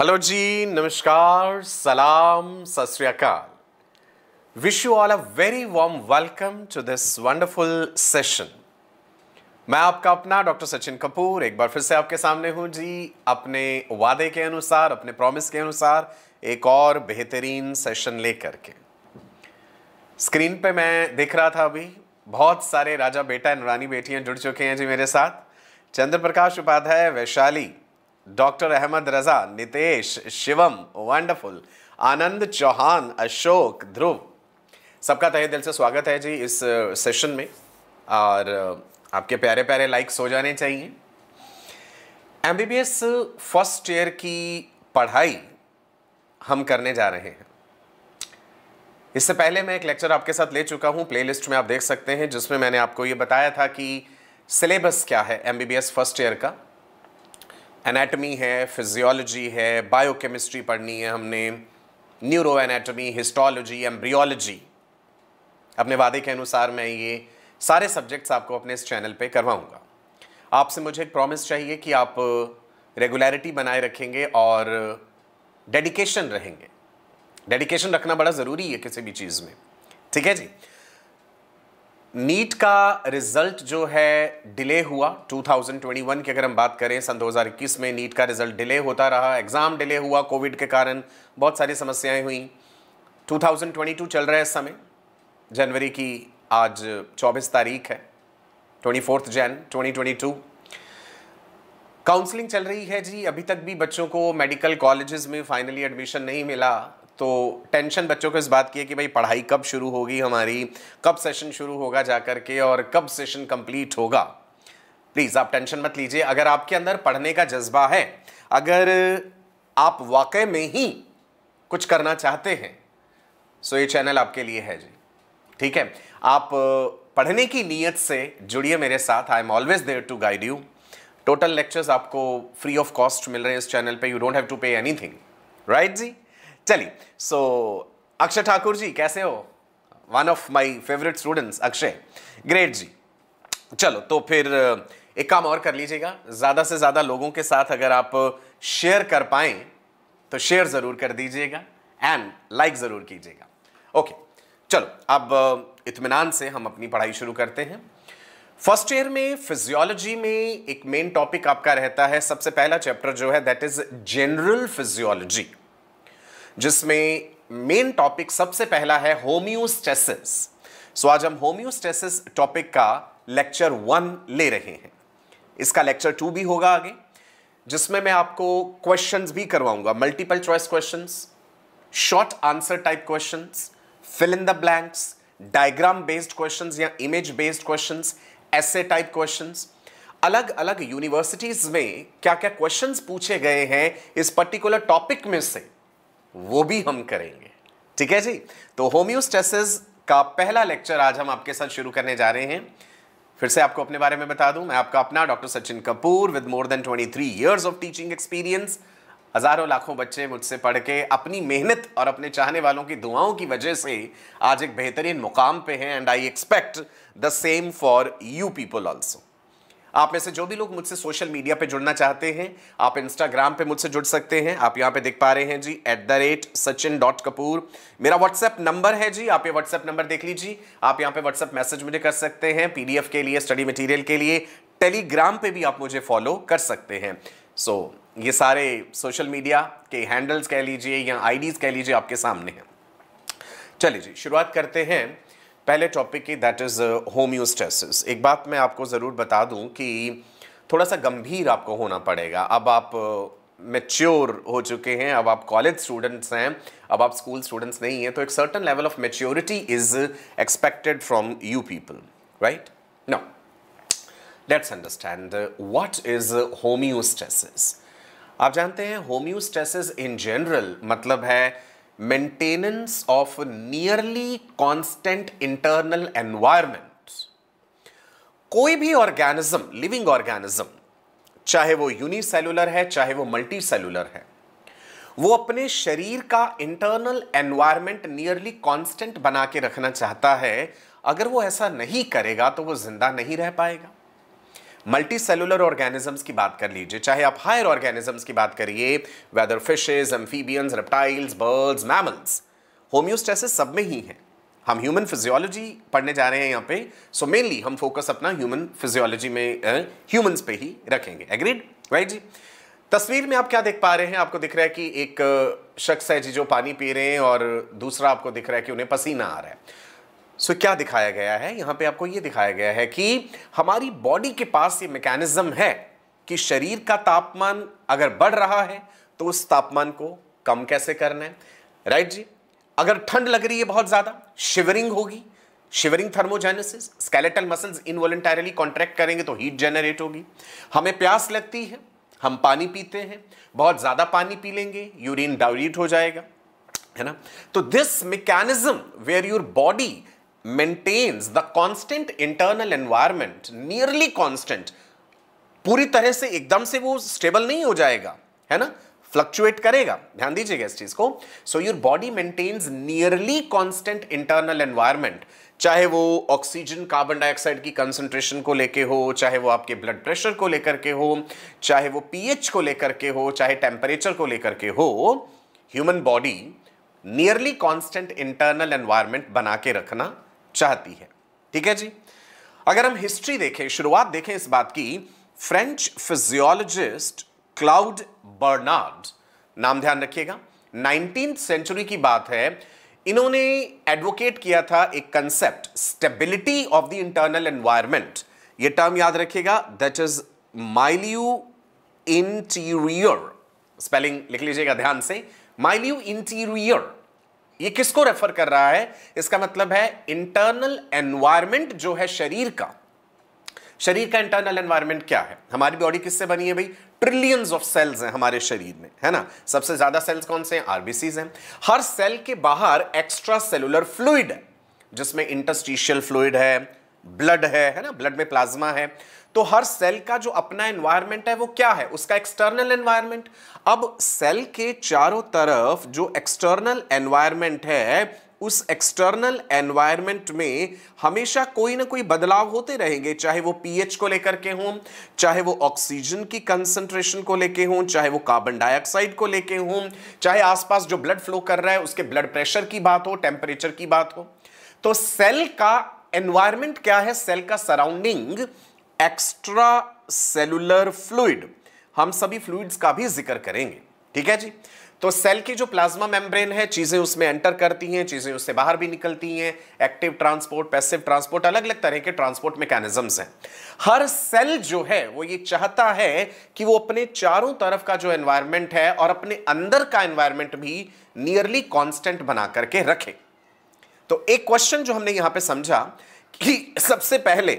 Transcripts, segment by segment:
Hello जी नमस्कार सलाम सत wish you all a very warm welcome to this wonderful session मैं आपका अपना डॉक्टर सचिन कपूर एक बार फिर से आपके सामने हूं जी अपने वादे के अनुसार अपने प्रॉमिस के अनुसार एक और बेहतरीन सेशन लेकर के स्क्रीन पे मैं देख रहा था अभी बहुत सारे राजा बेटा एंड रानी बेटियां जुड़ चुके हैं जी मेरे साथ चंद्र प्रकाश उपाध्याय वैशाली डॉक्टर अहमद रज़ा नितेश शिवम वंडरफुल आनंद चौहान अशोक ध्रुव सबका तहे दिल से स्वागत है जी इस सेशन में और आपके प्यारे प्यारे लाइक्स हो जाने चाहिए M B B S first year की पढ़ाई हम करने जा रहे हैं इससे पहले मैं एक लेक्चर आपके साथ ले चुका हूं प्लेलिस्ट में आप देख सकते हैं जिसमें मैंने आपको ये बताया था कि सिलेबस क्या है M B B S first year का एनाटमी है फिजियोलॉजी है बायोकेमिस्ट्री पढ़नी है हमने न्यूरो एनाटमी हिस्टोलॉजी एम्ब्रियोलॉजी अपने वादे के अनुसार मैं ये सारे सब्जेक्ट्स आपको अपने इस चैनल पे करवाऊंगा आपसे मुझे एक प्रॉमिस चाहिए कि आप रेगुलरिटी बनाए रखेंगे और डेडिकेशन रहेंगे डेडिकेशन रखना बड़ा ज़रूरी है किसी भी चीज़ में ठीक है जी नीट का रिजल्ट जो है डिले हुआ 2021 की अगर हम बात करें सन 2021 में नीट का रिजल्ट डिले होता रहा एग्ज़ाम डिले हुआ कोविड के कारण बहुत सारी समस्याएं हुई 2022 चल रहा है इस समय जनवरी की आज 24 तारीख है 24 जैन 2022 काउंसलिंग चल रही है जी अभी तक भी बच्चों को मेडिकल कॉलेजेस में फाइनली एडमिशन नहीं मिला तो टेंशन बच्चों को इस बात की है कि भाई पढ़ाई कब शुरू होगी हमारी कब सेशन शुरू होगा जा करके के और कब सेशन कंप्लीट होगा प्लीज़ आप टेंशन मत लीजिए अगर आपके अंदर पढ़ने का जज्बा है अगर आप वाकई में ही कुछ करना चाहते हैं सो ये चैनल आपके लिए है जी ठीक है आप पढ़ने की नीयत से जुड़िए मेरे साथ I am always there to guide you total lectures आपको फ्री ऑफ कॉस्ट मिल रहे हैं इस चैनल पे you don't have to pay anything right जी चलिए सो so, अक्षय ठाकुर जी कैसे हो one of my favourite students Akshay great जी चलो तो फिर एक काम और कर लीजिएगा ज़्यादा से ज़्यादा लोगों के साथ अगर आप शेयर कर पाए तो शेयर ज़रूर कर दीजिएगा एंड लाइक ज़रूर कीजिएगा ओके चलो अब इतमान से हम अपनी पढ़ाई शुरू करते हैं फर्स्ट ईयर में फिजियोलॉजी में एक मेन टॉपिक आपका रहता है सबसे पहला चैप्टर जो है दैट इज जनरल फिजियोलॉजी जिसमें मेन टॉपिक सबसे पहला है होम्योस्टेसिस सो आज हम होम्योस्टेसिस टॉपिक का लेक्चर वन ले रहे हैं इसका लेक्चर टू भी होगा आगे जिसमें मैं आपको क्वेश्चंस भी करवाऊंगा multiple choice questions short answer type questions fill in the blanks diagram based questions या इमेज बेस्ड क्वेश्चंस ऐसे टाइप क्वेश्चंस अलग अलग यूनिवर्सिटीज में क्या क्या क्वेश्चंस पूछे गए हैं इस पर्टिकुलर टॉपिक में से वो भी हम करेंगे ठीक है जी तो होम्योस्टेसिस का पहला लेक्चर आज हम आपके साथ शुरू करने जा रहे हैं फिर से आपको अपने बारे में बता दूं मैं आपका अपना doctor Sachin Kapoor with more than 23 years of teaching experience हजारों लाखों बच्चे मुझसे पढ़ के अपनी मेहनत और अपने चाहने वालों की दुआओं की वजह से आज एक बेहतरीन मुकाम पे हैं and I expect the same for you people also आप में से जो भी लोग मुझसे सोशल मीडिया पे जुड़ना चाहते हैं आप इंस्टाग्राम पे मुझसे जुड़ सकते हैं आप यहाँ पे देख पा रहे हैं G at the rate Sachin dot Kapoor मेरा व्हाट्सएप नंबर है जी आप ये व्हाट्सएप नंबर देख लीजिए आप यहाँ पे व्हाट्सएप मैसेज मुझे कर सकते हैं पी के लिए स्टडी मटीरियल के लिए टेलीग्राम पर भी आप मुझे फॉलो कर सकते हैं सो so, ये सारे सोशल मीडिया के हैंडल्स कह लीजिए या आईडीज़ कह लीजिए आपके सामने हैं चलिए जी शुरुआत करते हैं पहले टॉपिक की दैट इज़ होम्योस्टेसिस एक बात मैं आपको ज़रूर बता दूं कि थोड़ा सा गंभीर आपको होना पड़ेगा अब आप मेच्योर uh, हो चुके हैं अब आप कॉलेज स्टूडेंट्स हैं अब आप स्कूल स्टूडेंट्स नहीं हैं तो एक certain level of maturity is expected from you people right no let's understand what is homeostasis आप जानते हैं होम्योस्टेसिस इन जनरल मतलब है maintenance of a nearly constant internal environment. कोई भी ऑर्गेनिज्म लिविंग ऑर्गेनिज्म चाहे वो यूनिसेलुलर है चाहे वो मल्टी सेलुलर है वो अपने शरीर का इंटरनल एनवायरमेंट नियरली कांस्टेंट बना के रखना चाहता है अगर वो ऐसा नहीं करेगा तो वो जिंदा नहीं रह पाएगा मल्टी सेलुलर ऑर्गेनिजम्स की बात कर लीजिए चाहे आप हायर ऑर्गेनिजम्स की बात करिए whether fishes amphibians reptiles birds mammals homeostasis सब में ही है हम ह्यूमन फिजियोलॉजी पढ़ने जा रहे हैं यहाँ पे सो so मेनली हम फोकस अपना ह्यूमन फिजियोलॉजी में ह्यूमंस uh, पे ही रखेंगे एग्रीड राइट जी तस्वीर में आप क्या देख पा रहे हैं आपको दिख रहा है कि एक शख्स है जी जो पानी पी रहे हैं और दूसरा आपको दिख रहा है कि उन्हें पसीना आ रहा है सो so, क्या दिखाया गया है यहां पे आपको ये दिखाया गया है कि हमारी बॉडी के पास ये मैकेनिज्म है कि शरीर का तापमान अगर बढ़ रहा है तो उस तापमान को कम कैसे करना है राइट जी अगर ठंड लग रही है बहुत ज़्यादा शिवरिंग होगी shivering thermogenesis skeletal muscles involuntarily contract करेंगे तो हीट जनरेट होगी हमें प्यास लगती है हम पानी पीते हैं बहुत ज़्यादा पानी पी लेंगे यूरिन डाइल्यूट हो जाएगा है ना तो this mechanism where your body maintains the constant internal environment nearly constant पूरी तरह से एकदम से वो स्टेबल नहीं हो जाएगा है ना फ्लक्चुएट करेगा ध्यान दीजिएगा इस चीज को so your body maintains nearly constant internal environment चाहे वो ऑक्सीजन कार्बन डाइऑक्साइड की कंसंट्रेशन को लेके हो चाहे वो आपके ब्लड प्रेशर को लेकर के हो चाहे वो पीएच को लेकर के हो चाहे टेम्परेचर को लेकर के हो human body nearly constant internal environment बना के रखना चाहती है ठीक है जी अगर हम हिस्ट्री देखें शुरुआत देखें इस बात की फ्रेंच फिजियोलॉजिस्ट क्लाउड बर्नार्ड नाम ध्यान रखिएगा नाइनटीन सेंचुरी की बात है इन्होंने एडवोकेट किया था एक concept stability of the internal environment ये टर्म याद रखिएगा that is milieu interieur spelling लिख लीजिएगा ध्यान से माइल्यू इंटीरियर ये किसको रेफर कर रहा है इसका मतलब है इंटरनल एनवायरमेंट जो है शरीर का शरीर का इंटरनल एनवायरमेंट क्या है हमारी बॉडी किससे बनी है भाई ट्रिलियंस ऑफ सेल्स हैं हमारे शरीर में है ना सबसे ज्यादा सेल्स कौन से हैं आरबीसीज हैं हर सेल के बाहर एक्स्ट्रा सेलुलर फ्लूड है जिसमें इंटस्टिशियल फ्लूड है ब्लड है है ना ब्लड में प्लाज्मा है तो हर सेल का जो अपना एनवायरमेंट है वो क्या है उसका एक्सटर्नल एनवायरमेंट अब सेल के चारों तरफ जो एक्सटर्नल एनवायरमेंट है उस एक्सटर्नल एनवायरनमेंट में हमेशा कोई ना कोई बदलाव होते रहेंगे चाहे वो पीएच को लेकर के हों चाहे वो ऑक्सीजन की कंसंट्रेशन को लेके हों चाहे वो कार्बन डाइऑक्साइड को लेके हों चाहे आसपास जो ब्लड फ्लो कर रहा है उसके ब्लड प्रेशर की बात हो टेम्परेचर की बात हो तो सेल का एनवायरमेंट क्या है सेल का सराउंडिंग एक्स्ट्रा सेलुलर फ्लूड हम सभी फ्लूड्स का भी जिक्र करेंगे ठीक है जी तो सेल की जो प्लाज्मा मेम्ब्रेन है चीज़ें उसमें एंटर करती हैं चीज़ें उससे बाहर भी निकलती हैं एक्टिव ट्रांसपोर्ट पैसिव ट्रांसपोर्ट अलग अलग तरह के ट्रांसपोर्ट मैकेनिज्म्स हैं हर सेल जो है वो ये चाहता है कि वो अपने चारों तरफ का जो एनवायरमेंट है और अपने अंदर का एनवायरमेंट भी नियरली कॉन्स्टेंट बना करके रखे तो एक क्वेश्चन जो हमने यहां पर समझा कि सबसे पहले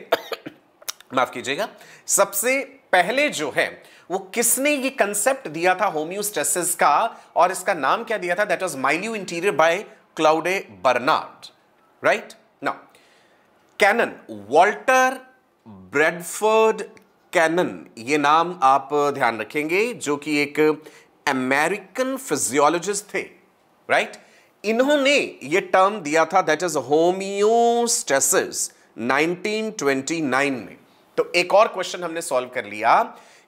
माफ कीजिएगा सबसे पहले जो है वो किसने ये कंसेप्ट दिया था होम्योस्टेसिस का और इसका नाम क्या दिया था that was milieu interieur by Claude Bernard right ना कैनन वॉल्टर ब्रेडफर्ड कैनन ये नाम आप ध्यान रखेंगे जो कि एक अमेरिकन फिजियोलॉजिस्ट थे राइट right? इन्होंने ये टर्म दिया था दैट इज होमियोस्टेसिस 1929 में तो एक और क्वेश्चन हमने सॉल्व कर लिया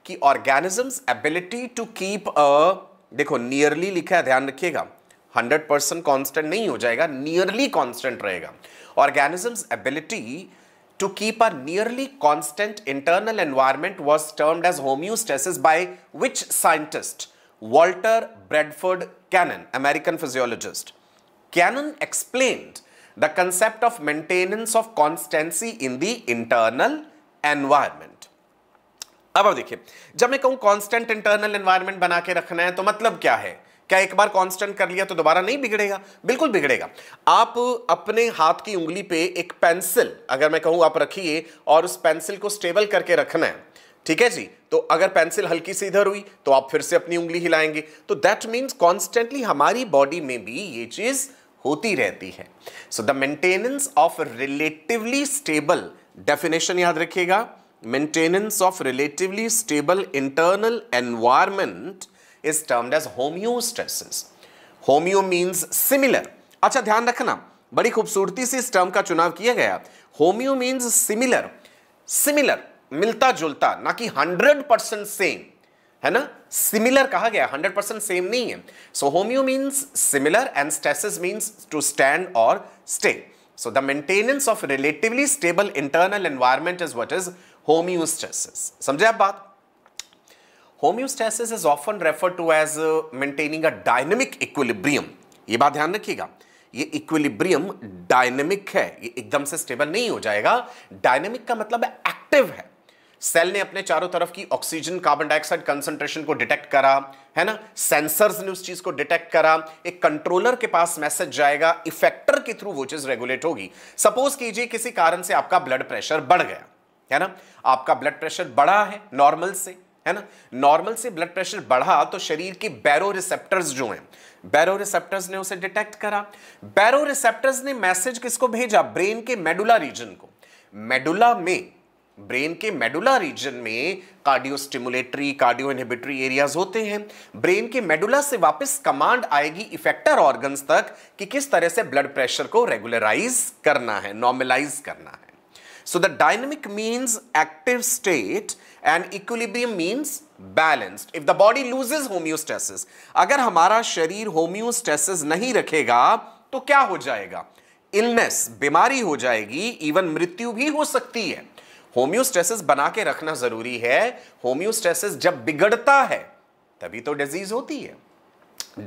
कि organism's ability to keep a देखो नियरली लिखा है ध्यान रखिएगा 100 परसेंट कॉन्स्टेंट नहीं हो जाएगा नियरली कॉन्स्टेंट रहेगा organism's ability to keep a nearly constant internal environment was termed as homeostasis by which scientist Walter Bradford Cannon American physiologist Cannon explained the concept of maintenance of constancy in the internal environment अब अब देखिए जब मैं कहूं constant internal environment बना के रखना है तो मतलब क्या है क्या एक बार कांस्टेंट कर लिया तो दोबारा नहीं बिगड़ेगा बिल्कुल बिगड़ेगा आप अपने हाथ की उंगली पे एक पेंसिल अगर मैं कहूं आप रखिए और उस पेंसिल को स्टेबल करके रखना है ठीक है जी तो अगर पेंसिल हल्की सी इधर हुई तो आप फिर से अपनी उंगली हिलाएंगे तो दैट मीन्स कॉन्स्टेंटली हमारी बॉडी में भी ये चीज होती रहती है so the maintenance of relatively stable definition याद रखिएगा maintenance of relatively stable internal environment is termed as homeostasis homeo means similar अच्छा ध्यान रखना बड़ी खूबसूरती से इस टर्म का चुनाव किया गया होम्यो मीन्स सिमिलर सिमिलर मिलता जुलता ना कि हंड्रेड परसेंट सेम है ना सिमिलर कहा गया हंड्रेड परसेंट सेम नहीं है so homeo means similar and stasis means to stand और stay So the maintenance of relatively stable internal environment is what is homeostasis. समझे आप बात homeostasis is often refer to as maintaining a dynamic equilibrium. ये बात ध्यान रखिएगा ये equilibrium dynamic है ये एकदम से स्टेबल नहीं हो जाएगा डायनेमिक का मतलब है एक्टिव है सेल ने अपने चारों तरफ की ऑक्सीजन कार्बन डाइऑक्साइड कंसंट्रेशन को डिटेक्ट करा है ना सेंसर्स ने उस चीज को डिटेक्ट करा एक कंट्रोलर के पास मैसेज जाएगा इफेक्टर के थ्रू वो चीज रेगुलेट होगी सपोज कीजिए किसी कारण से आपका ब्लड प्रेशर बढ़ गया है ना आपका ब्लड प्रेशर बढ़ा है नॉर्मल से है ना नॉर्मल से ब्लड प्रेशर बढ़ा तो शरीर के बैरो रिसेप्टर्स जो हैं बैरो रिसेप्टर्स ने उसे डिटेक्ट करा बैरो रिसेप्टर्स ने मैसेज किसको भेजा ब्रेन के मेडुला रीजन को मेडुला में ब्रेन के मेडुला रीजन में cardio stimulatory cardio inhibitory areas होते हैं ब्रेन के मेडुला से वापस कमांड आएगी इफेक्टर ऑर्गन्स तक कि किस तरह से ब्लड प्रेशर को रेगुलराइज करना है नॉर्मलाइज करना है so the dynamic means active state and equilibrium means balanced if the body loses homeostasis अगर हमारा शरीर होम्योस्टेसिस नहीं रखेगा तो क्या हो जाएगा इलनेस बीमारी हो जाएगी इवन मृत्यु भी हो सकती है होम्योस्टेसिस बना के रखना जरूरी है होम्योस्टेसिस जब बिगड़ता है तभी तो डिजीज होती है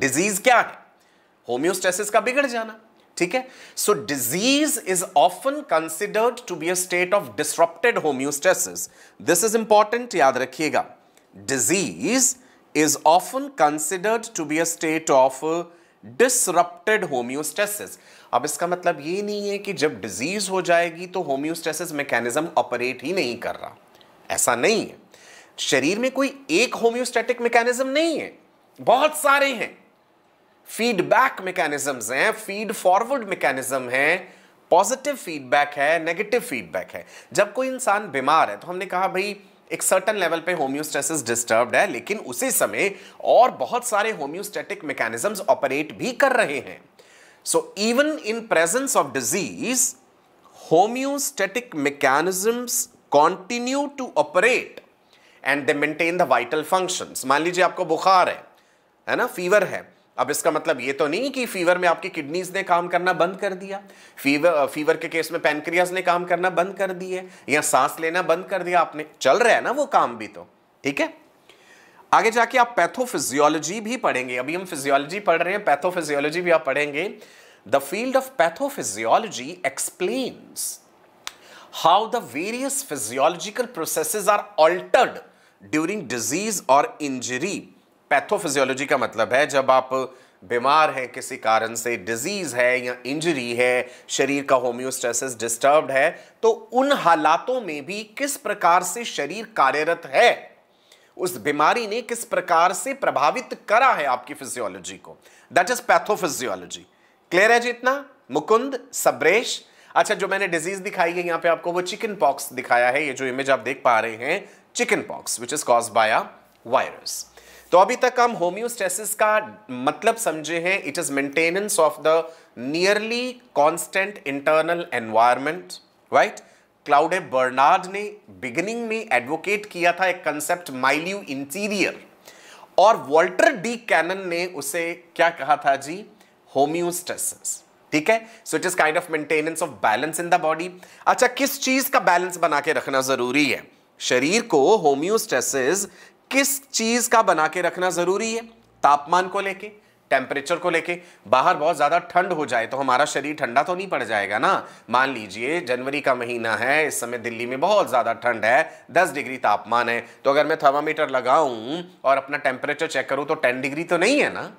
डिजीज क्या है होम्योस्टेसिस का बिगड़ जाना ठीक है so disease is often considered to be a state of disrupted homeostasis this is important याद रखिएगा disease is often considered to be a state of disrupted homeostasis अब इसका मतलब ये नहीं है कि जब डिजीज हो जाएगी तो होम्योस्टेसिस मैकेनिज्म ऑपरेट ही नहीं कर रहा ऐसा नहीं है शरीर में कोई एक होम्योस्टेटिक मैकेनिज्म नहीं है बहुत सारे हैं फीडबैक मैकेनिज्म्स हैं फीड फॉरवर्ड मैकेनिज्म हैं पॉजिटिव फीडबैक है नेगेटिव फीडबैक है जब कोई इंसान बीमार है तो हमने कहा भाई एक सर्टन लेवल पे होम्योस्टेसिस डिस्टर्ब्ड है लेकिन उसी समय और बहुत सारे होम्योस्टेटिक मैकेनिज्म ऑपरेट भी कर रहे हैं So even in presence of disease, homeostatic mechanisms continue to operate and they maintain the vital functions मान लीजिए आपको बुखार है है ना फीवर है अब इसका मतलब ये तो नहीं कि फीवर में आपकी किडनीज ने काम करना बंद कर दिया फीवर फीवर के केस में पैनक्रियाज ने काम करना बंद कर दिए या सांस लेना बंद कर दिया आपने चल रहा है ना वो काम भी तो ठीक है आगे जाके आप पैथोफिजियोलॉजी भी पढ़ेंगे अभी हम फिजियोलॉजी पढ़ रहे हैं पैथोफिजियोलॉजी भी आप पढ़ेंगे the field of pathophysiology explains how the various physiological processes are altered during disease और इंजरी पैथोफिजियोलॉजी का मतलब है जब आप बीमार हैं किसी कारण से डिजीज है या इंजरी है शरीर का होम्योस्टेसिस डिस्टर्ब है तो उन हालातों में भी किस प्रकार से शरीर कार्यरत है उस बीमारी ने किस प्रकार से प्रभावित करा है आपकी फिजियोलॉजी को दैट इज पैथोफिजियोलॉजी क्लियर है जी इतना मुकुंद सब्रेश अच्छा जो मैंने डिजीज दिखाई है यहां पे आपको वो चिकन पॉक्स दिखाया है ये जो इमेज आप देख पा रहे हैं chicken pox which is cause by a virus तो अभी तक हम होम्योस्टेसिस का मतलब समझे हैं it is maintenance of the nearly constant internal environment right Claude Bernard ने बिगिनिंग में एडवोकेट किया था एक कंसेप्ट माइल्यू इंटीरियर और वॉल्टर डी कैनन ने उसे क्या कहा था जी होम्योस्टेसिस ठीक है so it is kind of maintenance of balance in the body अच्छा किस चीज का बैलेंस बना के रखना जरूरी है शरीर को होम्योस्टेसिस किस चीज का बना के रखना जरूरी है तापमान को लेके टेम्परेचर को लेके बाहर बहुत ज़्यादा ठंड हो जाए तो हमारा शरीर ठंडा तो नहीं पड़ जाएगा ना मान लीजिए जनवरी का महीना है इस समय दिल्ली में बहुत ज़्यादा ठंड है दस डिग्री तापमान है तो अगर मैं थर्मामीटर लगाऊं और अपना टेम्परेचर चेक करूं तो टेन डिग्री तो नहीं है ना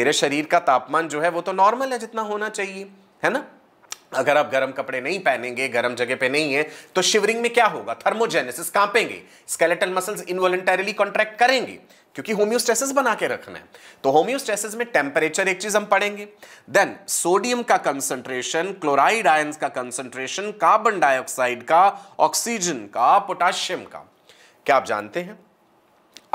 मेरे शरीर का तापमान जो है वो तो नॉर्मल है जितना होना चाहिए है ना अगर आप गर्म कपड़े नहीं पहनेंगे गर्म जगह पे नहीं है तो शिवरिंग में क्या होगा थर्मोजेनेसिस कांपेंगे स्केलेटल मसल्स इनवॉलेंटरिली कॉन्ट्रैक्ट करेंगे क्योंकि होम्योस्टेसिस बना के रखना है तो होम्योस्टेसिस में टेम्परेचर एक चीज हम पढ़ेंगे देन सोडियम का कंसंट्रेशन क्लोराइड आयंस का कंसंट्रेशन कार्बन डाइऑक्साइड का ऑक्सीजन का पोटाशियम का क्या आप जानते हैं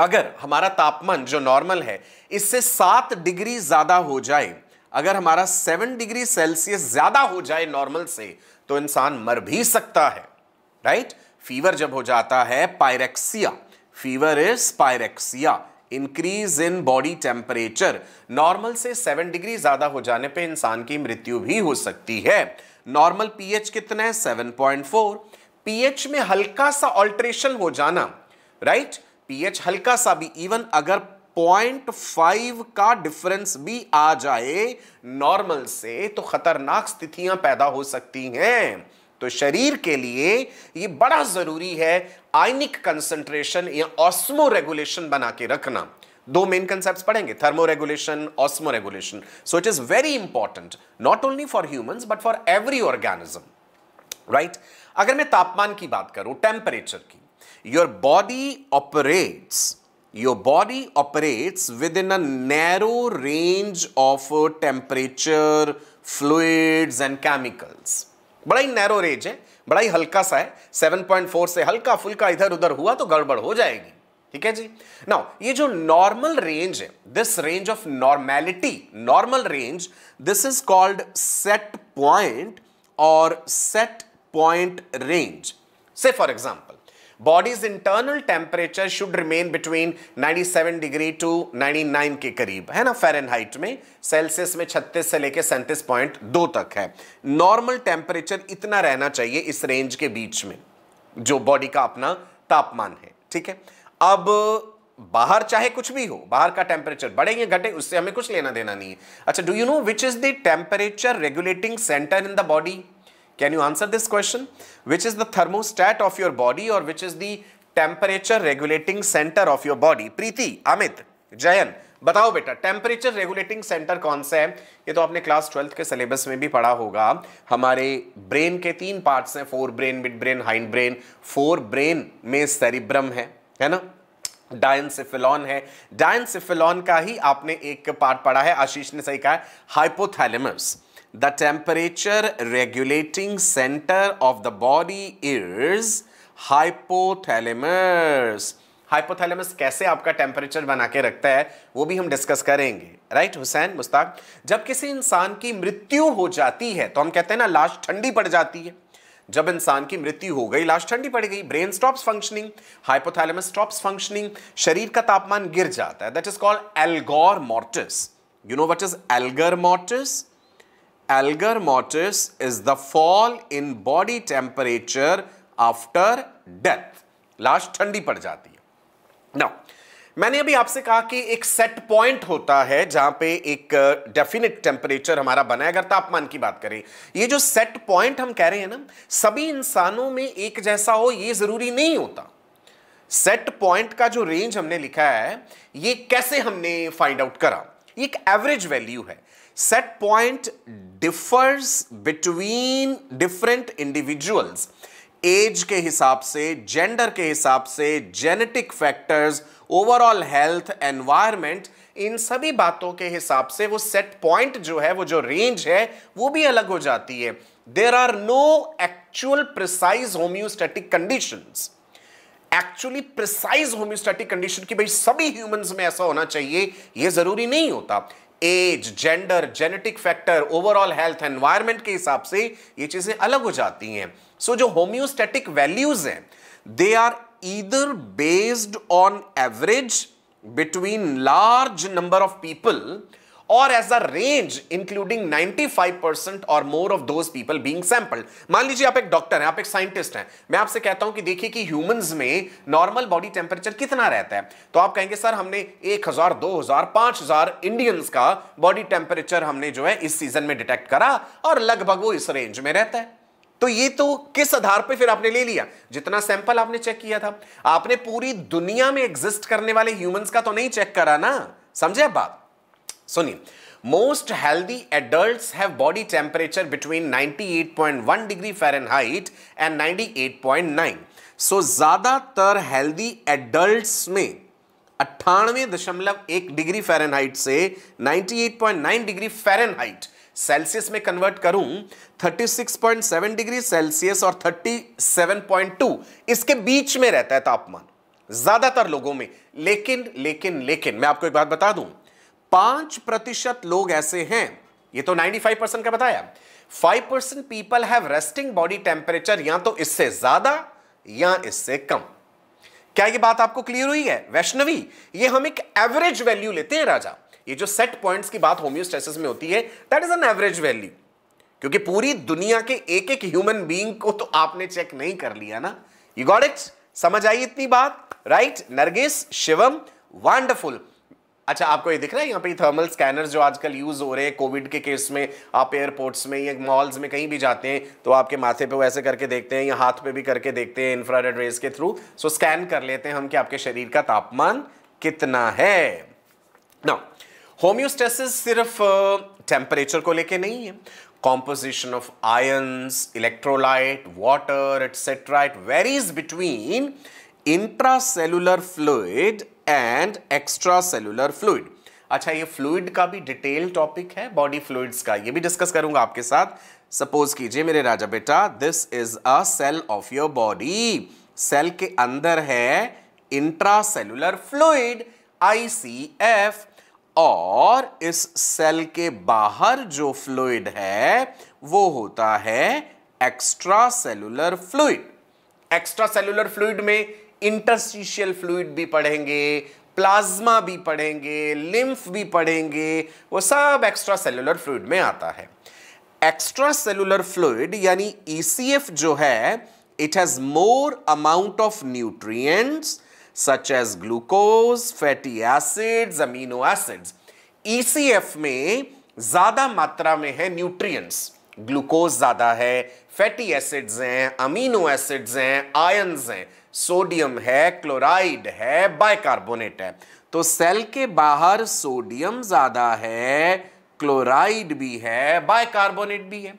अगर हमारा तापमान जो नॉर्मल है इससे सात डिग्री ज्यादा हो जाए अगर हमारा सेवन डिग्री सेल्सियस ज्यादा हो जाए नॉर्मल से तो इंसान मर भी सकता है राइट फीवर जब हो जाता है pyrexia fever is pyrexia increase in body temperature normal से सेवन डिग्री ज्यादा हो जाने पे इंसान की मृत्यु भी हो सकती है नॉर्मल पीएच कितना है सेवन पॉइंट फोर पीएच में हल्का सा ऑल्ट्रेशन हो जाना राइट right? पीएच हल्का सा भी इवन अगर पॉइंट फाइव का डिफरेंस भी आ जाए नॉर्मल से तो खतरनाक स्थितियां पैदा हो सकती हैं तो शरीर के लिए ये बड़ा जरूरी है आयनिक कंसंट्रेशन या ऑस्मो रेगुलेशन बना के रखना दो मेन कंसेप्ट पढ़ेंगे thermoregulation osmoregulation so it is very important not only for humans but for every organism right अगर मैं तापमान की बात करूं टेम्परेचर की your body operates your body operates within a narrow range of temperature fluids and chemicals बड़ा ही narrow range है बड़ा ही हल्का सा है 7.4 से हल्का फुल्का इधर उधर हुआ तो गड़बड़ हो जाएगी ठीक है जी नाउ ये जो नॉर्मल रेंज है this range of normality normal range this is called set point और सेट पॉइंट रेंज से for example body's internal temperature should remain between 97 degree to 99 के करीब है ना फ़ारेनहाइट में सेल्सियस में 36 से लेकर सैंतीस पॉइंट दो तक है नॉर्मल टेम्परेचर इतना रहना चाहिए इस रेंज के बीच में जो बॉडी का अपना तापमान है ठीक है अब बाहर चाहे कुछ भी हो बाहर का टेम्परेचर बढ़े या घटे उससे हमें कुछ लेना देना नहीं है अच्छा do you know which is the temperature regulating centre in the body Can you answer this question? Which is the thermostat of your body or which is the temperature regulating center of your body? Preeti, Amit, Jayan, बताओ बेटा temperature regulating centre कौन सा है ये तो आपने class twelfth के syllabus में भी पढ़ा होगा हमारे ब्रेन के तीन पार्ट्स हैं forebrain midbrain hindbrain forebrain में सेरिब्रम है है ना सिफिलॉन है डायनसिफिलॉन का ही आपने एक पार्ट पढ़ा है आशीष ने सही कहा है hypothalamus the temperature regulating center of the body is hypothalamus. Hypothalamus कैसे आपका टेम्परेचर बना के रखता है वो भी हम डिस्कस करेंगे राइट हुसैन मुस्ताक जब किसी इंसान की मृत्यु हो जाती है तो हम कहते हैं ना लाश ठंडी पड़ जाती है जब इंसान की मृत्यु हो गई लाश ठंडी पड़ गई brain stops functioning hypothalamus stops functioning शरीर का तापमान गिर जाता है that is called algor mortis you know what is algor mortis algor mortis is the fall in body temperature after death लास्ट ठंडी पड़ जाती है ना मैंने अभी आपसे कहा कि एक सेट पॉइंट होता है जहां पे एक डेफिनेट टेम्परेचर हमारा बना है अगर तापमान की बात करें ये जो सेट पॉइंट हम कह रहे हैं ना सभी इंसानों में एक जैसा हो ये जरूरी नहीं होता सेट पॉइंट का जो रेंज हमने लिखा है ये कैसे हमने फाइंड आउट करा ये एक एवरेज वैल्यू है set point differs between different individuals age के हिसाब से जेंडर के हिसाब से genetic factors overall health environment इन सभी बातों के हिसाब से वो सेट पॉइंट जो है वो जो रेंज है वो भी अलग हो जाती है there are no actual precise homeostatic condition actually precise homeostatic condition की भाई सभी ह्यूमंस में ऐसा होना चाहिए ये जरूरी नहीं होता age gender genetic factor overall health environment के हिसाब से ये चीजें अलग हो जाती हैं सो so, जो होम्योस्टेटिक वैल्यूज हैं they are either based on average between large number of people और एज अ रेंज इंक्लूडिंग 95% और more of those people being sampled मान लीजिए आप एक डॉक्टर हैं आप एक साइंटिस्ट हैं मैं आपसे कहता हूं कि देखिए कि ह्यूमंस में नॉर्मल बॉडी टेम्परेचर कितना रहता है तो आप कहेंगे सर हमने 1000 2000 5000 इंडियंस का बॉडी टेम्परेचर हमने जो है इस सीजन में डिटेक्ट करा और लगभग वो इस रेंज में रहता है तो ये तो किस आधार पे फिर आपने ले लिया जितना सैंपल आपने चेक किया था आपने पूरी दुनिया में एग्जिस्ट करने वाले ह्यूमंस का तो नहीं चेक करा ना समझे आप बात सुनिए most healthy adult have body temperature between 98.1 degree Fahrenheit and 98.9 so ज़्यादातर हेल्दी एडल्ट में अट्ठानवे दशमलव एक डिग्री फ़ारेनहाइट से 98.9 डिग्री फ़ारेनहाइट सेल्सियस में कन्वर्ट करूं 36.7 डिग्री सेल्सियस और 37.2 इसके बीच में रहता है तापमान ज़्यादातर लोगों में लेकिन लेकिन लेकिन मैं आपको एक बात बता दूं पांच प्रतिशत लोग ऐसे हैं ये तो 95 परसेंट का बताया 5 percent people have resting body temperature या तो इससे ज्यादा या इससे कम क्या ये बात आपको क्लियर हुई है वैष्णवी ये हम एक एवरेज वैल्यू लेते हैं राजा ये जो सेट पॉइंट्स की बात होम्योस्टेसिस में होती है that is an average value क्योंकि पूरी दुनिया के एक एक ह्यूमन बीइंग को तो आपने चेक नहीं कर लिया ना यू गॉट इट समझ आई इतनी बात राइट नरगिस शिवम वंडरफुल अच्छा आपको ये दिख रहा है यहाँ पे थर्मल स्कैनर्स जो आजकल यूज़ हो रहे हैं कोविड के केस में आप एयरपोर्ट्स में या मॉल्स में कहीं भी जाते हैं तो आपके माथे पे वो ऐसे करके देखते हैं या हाथ पे भी करके देखते हैं इंफ्रारेड रेज के थ्रू सो स्कैन कर लेते हैं हम कि आपके शरीर का तापमान कितना है ना होम्योस्टेसिस सिर्फ टेम्परेचर को लेके नहीं है of ions electrolyte electrolyte, etcetera it varies between intracellular fluid and extracellular fluid अच्छा ये फ्लूड का भी डिटेल टॉपिक है बॉडी फ्लूड्स का ये भी डिस्कस करूंगा आपके साथ सपोज कीजिए मेरे राजा बेटा this is a cell of your body cell के अंदर है इंट्रा सेलुलर फ्लूड आईसीएफ और इस सेल के बाहर जो फ्लूड है वो होता है extracellular fluid extracellular fluid में इंटरस्टिशियल फ्लूड भी पढ़ेंगे प्लाज्मा भी पढ़ेंगे लिम्फ भी पढ़ेंगे वो सब एक्स्ट्रा सेलुलर फ्लूड में आता है एक्स्ट्रा सेलुलर फ्लूड यानी ई e जो है it has more amount of nutrients such as glucose fatty acid amino acids E में ज़्यादा मात्रा में है न्यूट्रिएंट्स ग्लूकोज ज़्यादा है फैटी एसिड्स हैं अमीनो एसिड्स हैं आयन्स हैं सोडियम है क्लोराइड है बाइकार्बोनेट है तो सेल के बाहर सोडियम ज्यादा है क्लोराइड भी है बाइकार्बोनेट भी है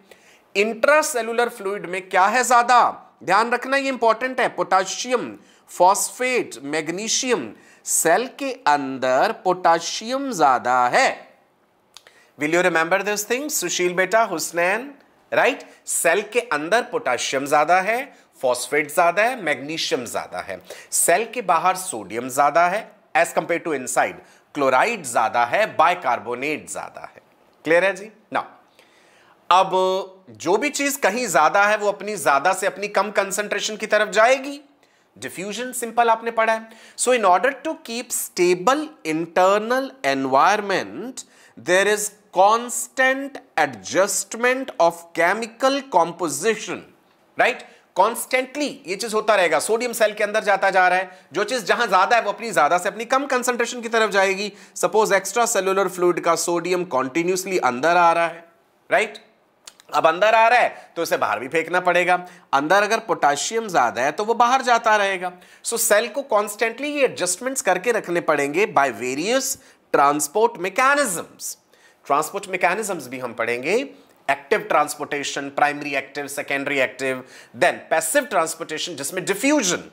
इंट्रासेलुलर फ्लूड में क्या है ज्यादा ध्यान रखना ये इंपॉर्टेंट है पोटाशियम फॉस्फेट मैग्नीशियम सेल के अंदर पोटाशियम ज्यादा है will you remember this thing Sushil बेटा हुसनैन राइट सेल के अंदर पोटाशियम ज्यादा है फॉस्फेट ज़्यादा है मैग्नीशियम ज़्यादा है सेल के बाहर सोडियम ज़्यादा है as compare to inside chloride ज़्यादा है बाइकार्बोनेट ज़्यादा है क्लियर है जी ना अब जो भी चीज़ कहीं ज़्यादा है वो अपनी ज़्यादा से अपनी कम कंसंट्रेशन की तरफ जाएगी डिफ्यूजन सिंपल आपने पढ़ा है so in order to keep stable internal environment there is constant adjustment of chemical composition right constantly ये चीज होता रहेगा सोडियम सेल के अंदर जाता जा रहा है जो चीज जहां ज्यादा है वो अपनी ज्यादा से अपनी कम कंसंट्रेशन की तरफ जाएगी सपोज एक्स्ट्रा सेलुलर फ्लूड का सोडियम कॉन्टिन्यूसली अंदर आ रहा है राइट right? अब अंदर आ रहा है तो इसे बाहर भी फेंकना पड़ेगा अंदर अगर पोटाशियम ज्यादा है तो वो बाहर जाता रहेगा सो so, सेल को कॉन्स्टेंटली ये एडजस्टमेंट्स करके रखने पड़ेंगे by various transport mechanism transport mechanism भी हम पढ़ेंगे active transportation primary active secondary active then passive transportation जिसमें diffusion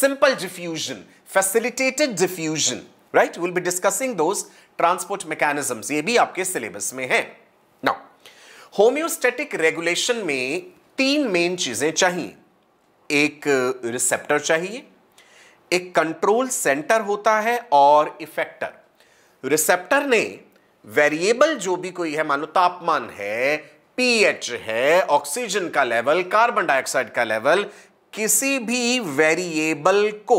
simple diffusion facilitated diffusion right will be discussing those transport mechanisms ये भी आपके सिलेबस में है ना होम्योस्टेटिक रेगुलेशन में तीन मेन चीजें चाहिए एक रिसेप्टर uh, चाहिए एक कंट्रोल सेंटर होता है और इफेक्टर रिसेप्टर ने वेरिएबल जो भी कोई है मानो तापमान है पीएच है ऑक्सीजन का लेवल कार्बन डाइऑक्साइड का लेवल किसी भी वेरिएबल को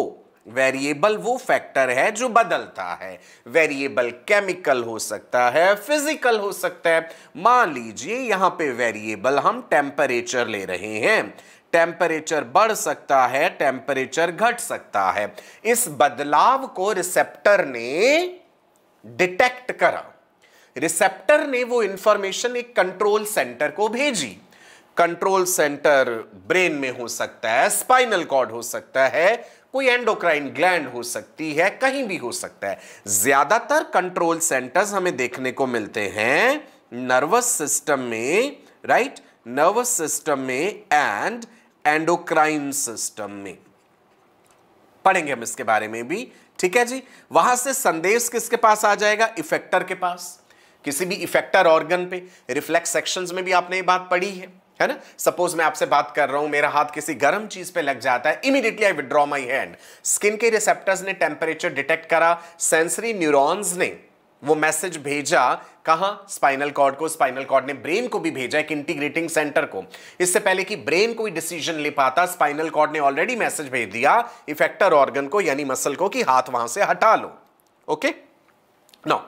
वेरिएबल वो फैक्टर है जो बदलता है वेरिएबल केमिकल हो सकता है फिजिकल हो सकता है मान लीजिए यहां पे वेरिएबल हम टेम्परेचर ले रहे हैं टेम्परेचर बढ़ सकता है टेम्परेचर घट सकता है इस बदलाव को रिसेप्टर ने डिटेक्ट करा रिसेप्टर ने वो इंफॉर्मेशन एक कंट्रोल सेंटर को भेजी कंट्रोल सेंटर ब्रेन में हो सकता है स्पाइनल कॉर्ड हो सकता है कोई एंडोक्राइन ग्लैंड हो सकती है कहीं भी हो सकता है ज्यादातर कंट्रोल सेंटर्स हमें देखने को मिलते हैं नर्वस सिस्टम में राइट नर्वस सिस्टम में एंड एंडोक्राइन सिस्टम में पढ़ेंगे हम इसके बारे में भी ठीक है जी वहां से संदेश किसके पास आ जाएगा इफेक्टर के पास किसी भी इफेक्टर ऑर्गन पे रिफ्लेक्स सेक्शंस में भी आपने ये बात पढ़ी है है ना सपोज मैं आपसे बात कर रहा हूं मेरा हाथ किसी गर्म चीज पे लग जाता है immediately I withdraw my hand skin के रिसेप्टर्स ने टेम्परेचर डिटेक्ट करा सेंसरी न्यूरॉन्स ने वो मैसेज भेजा कहा स्पाइनल कॉर्ड को स्पाइनल कॉर्ड ने ब्रेन को भी भेजा एक इंटीग्रेटिंग सेंटर को इससे पहले कि ब्रेन कोई डिसीजन ले पाता स्पाइनल कॉर्ड ने ऑलरेडी मैसेज भेज दिया इफेक्टर ऑर्गन को यानी मसल को कि हाथ वहां से हटा लो ओके okay? no.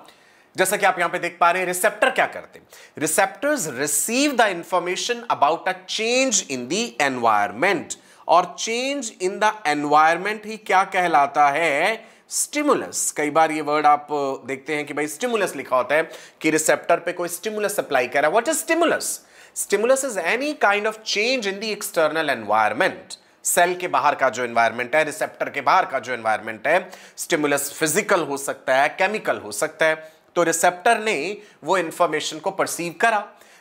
जैसा कि आप यहां पे देख पा रहे हैं रिसेप्टर क्या करते हैं receptors receive the information about a change in the environment और चेंज इन द एनवायरमेंट ही क्या कहलाता है स्टिमुलस कई बार ये वर्ड आप देखते हैं कि भाई स्टिमुलस लिखा होता है कि रिसेप्टर पे कोई स्टिमुलस अप्लाई कर रहा है what is stimulus stimulus is any kind of change in the external environment cell के बाहर का जो एनवायरमेंट है रिसेप्टर के बाहर का जो एनवायरमेंट है स्टिमुलस फिजिकल हो सकता है केमिकल हो सकता है तो रिसेप्टर ने वो इंफॉर्मेशन को परसीव करा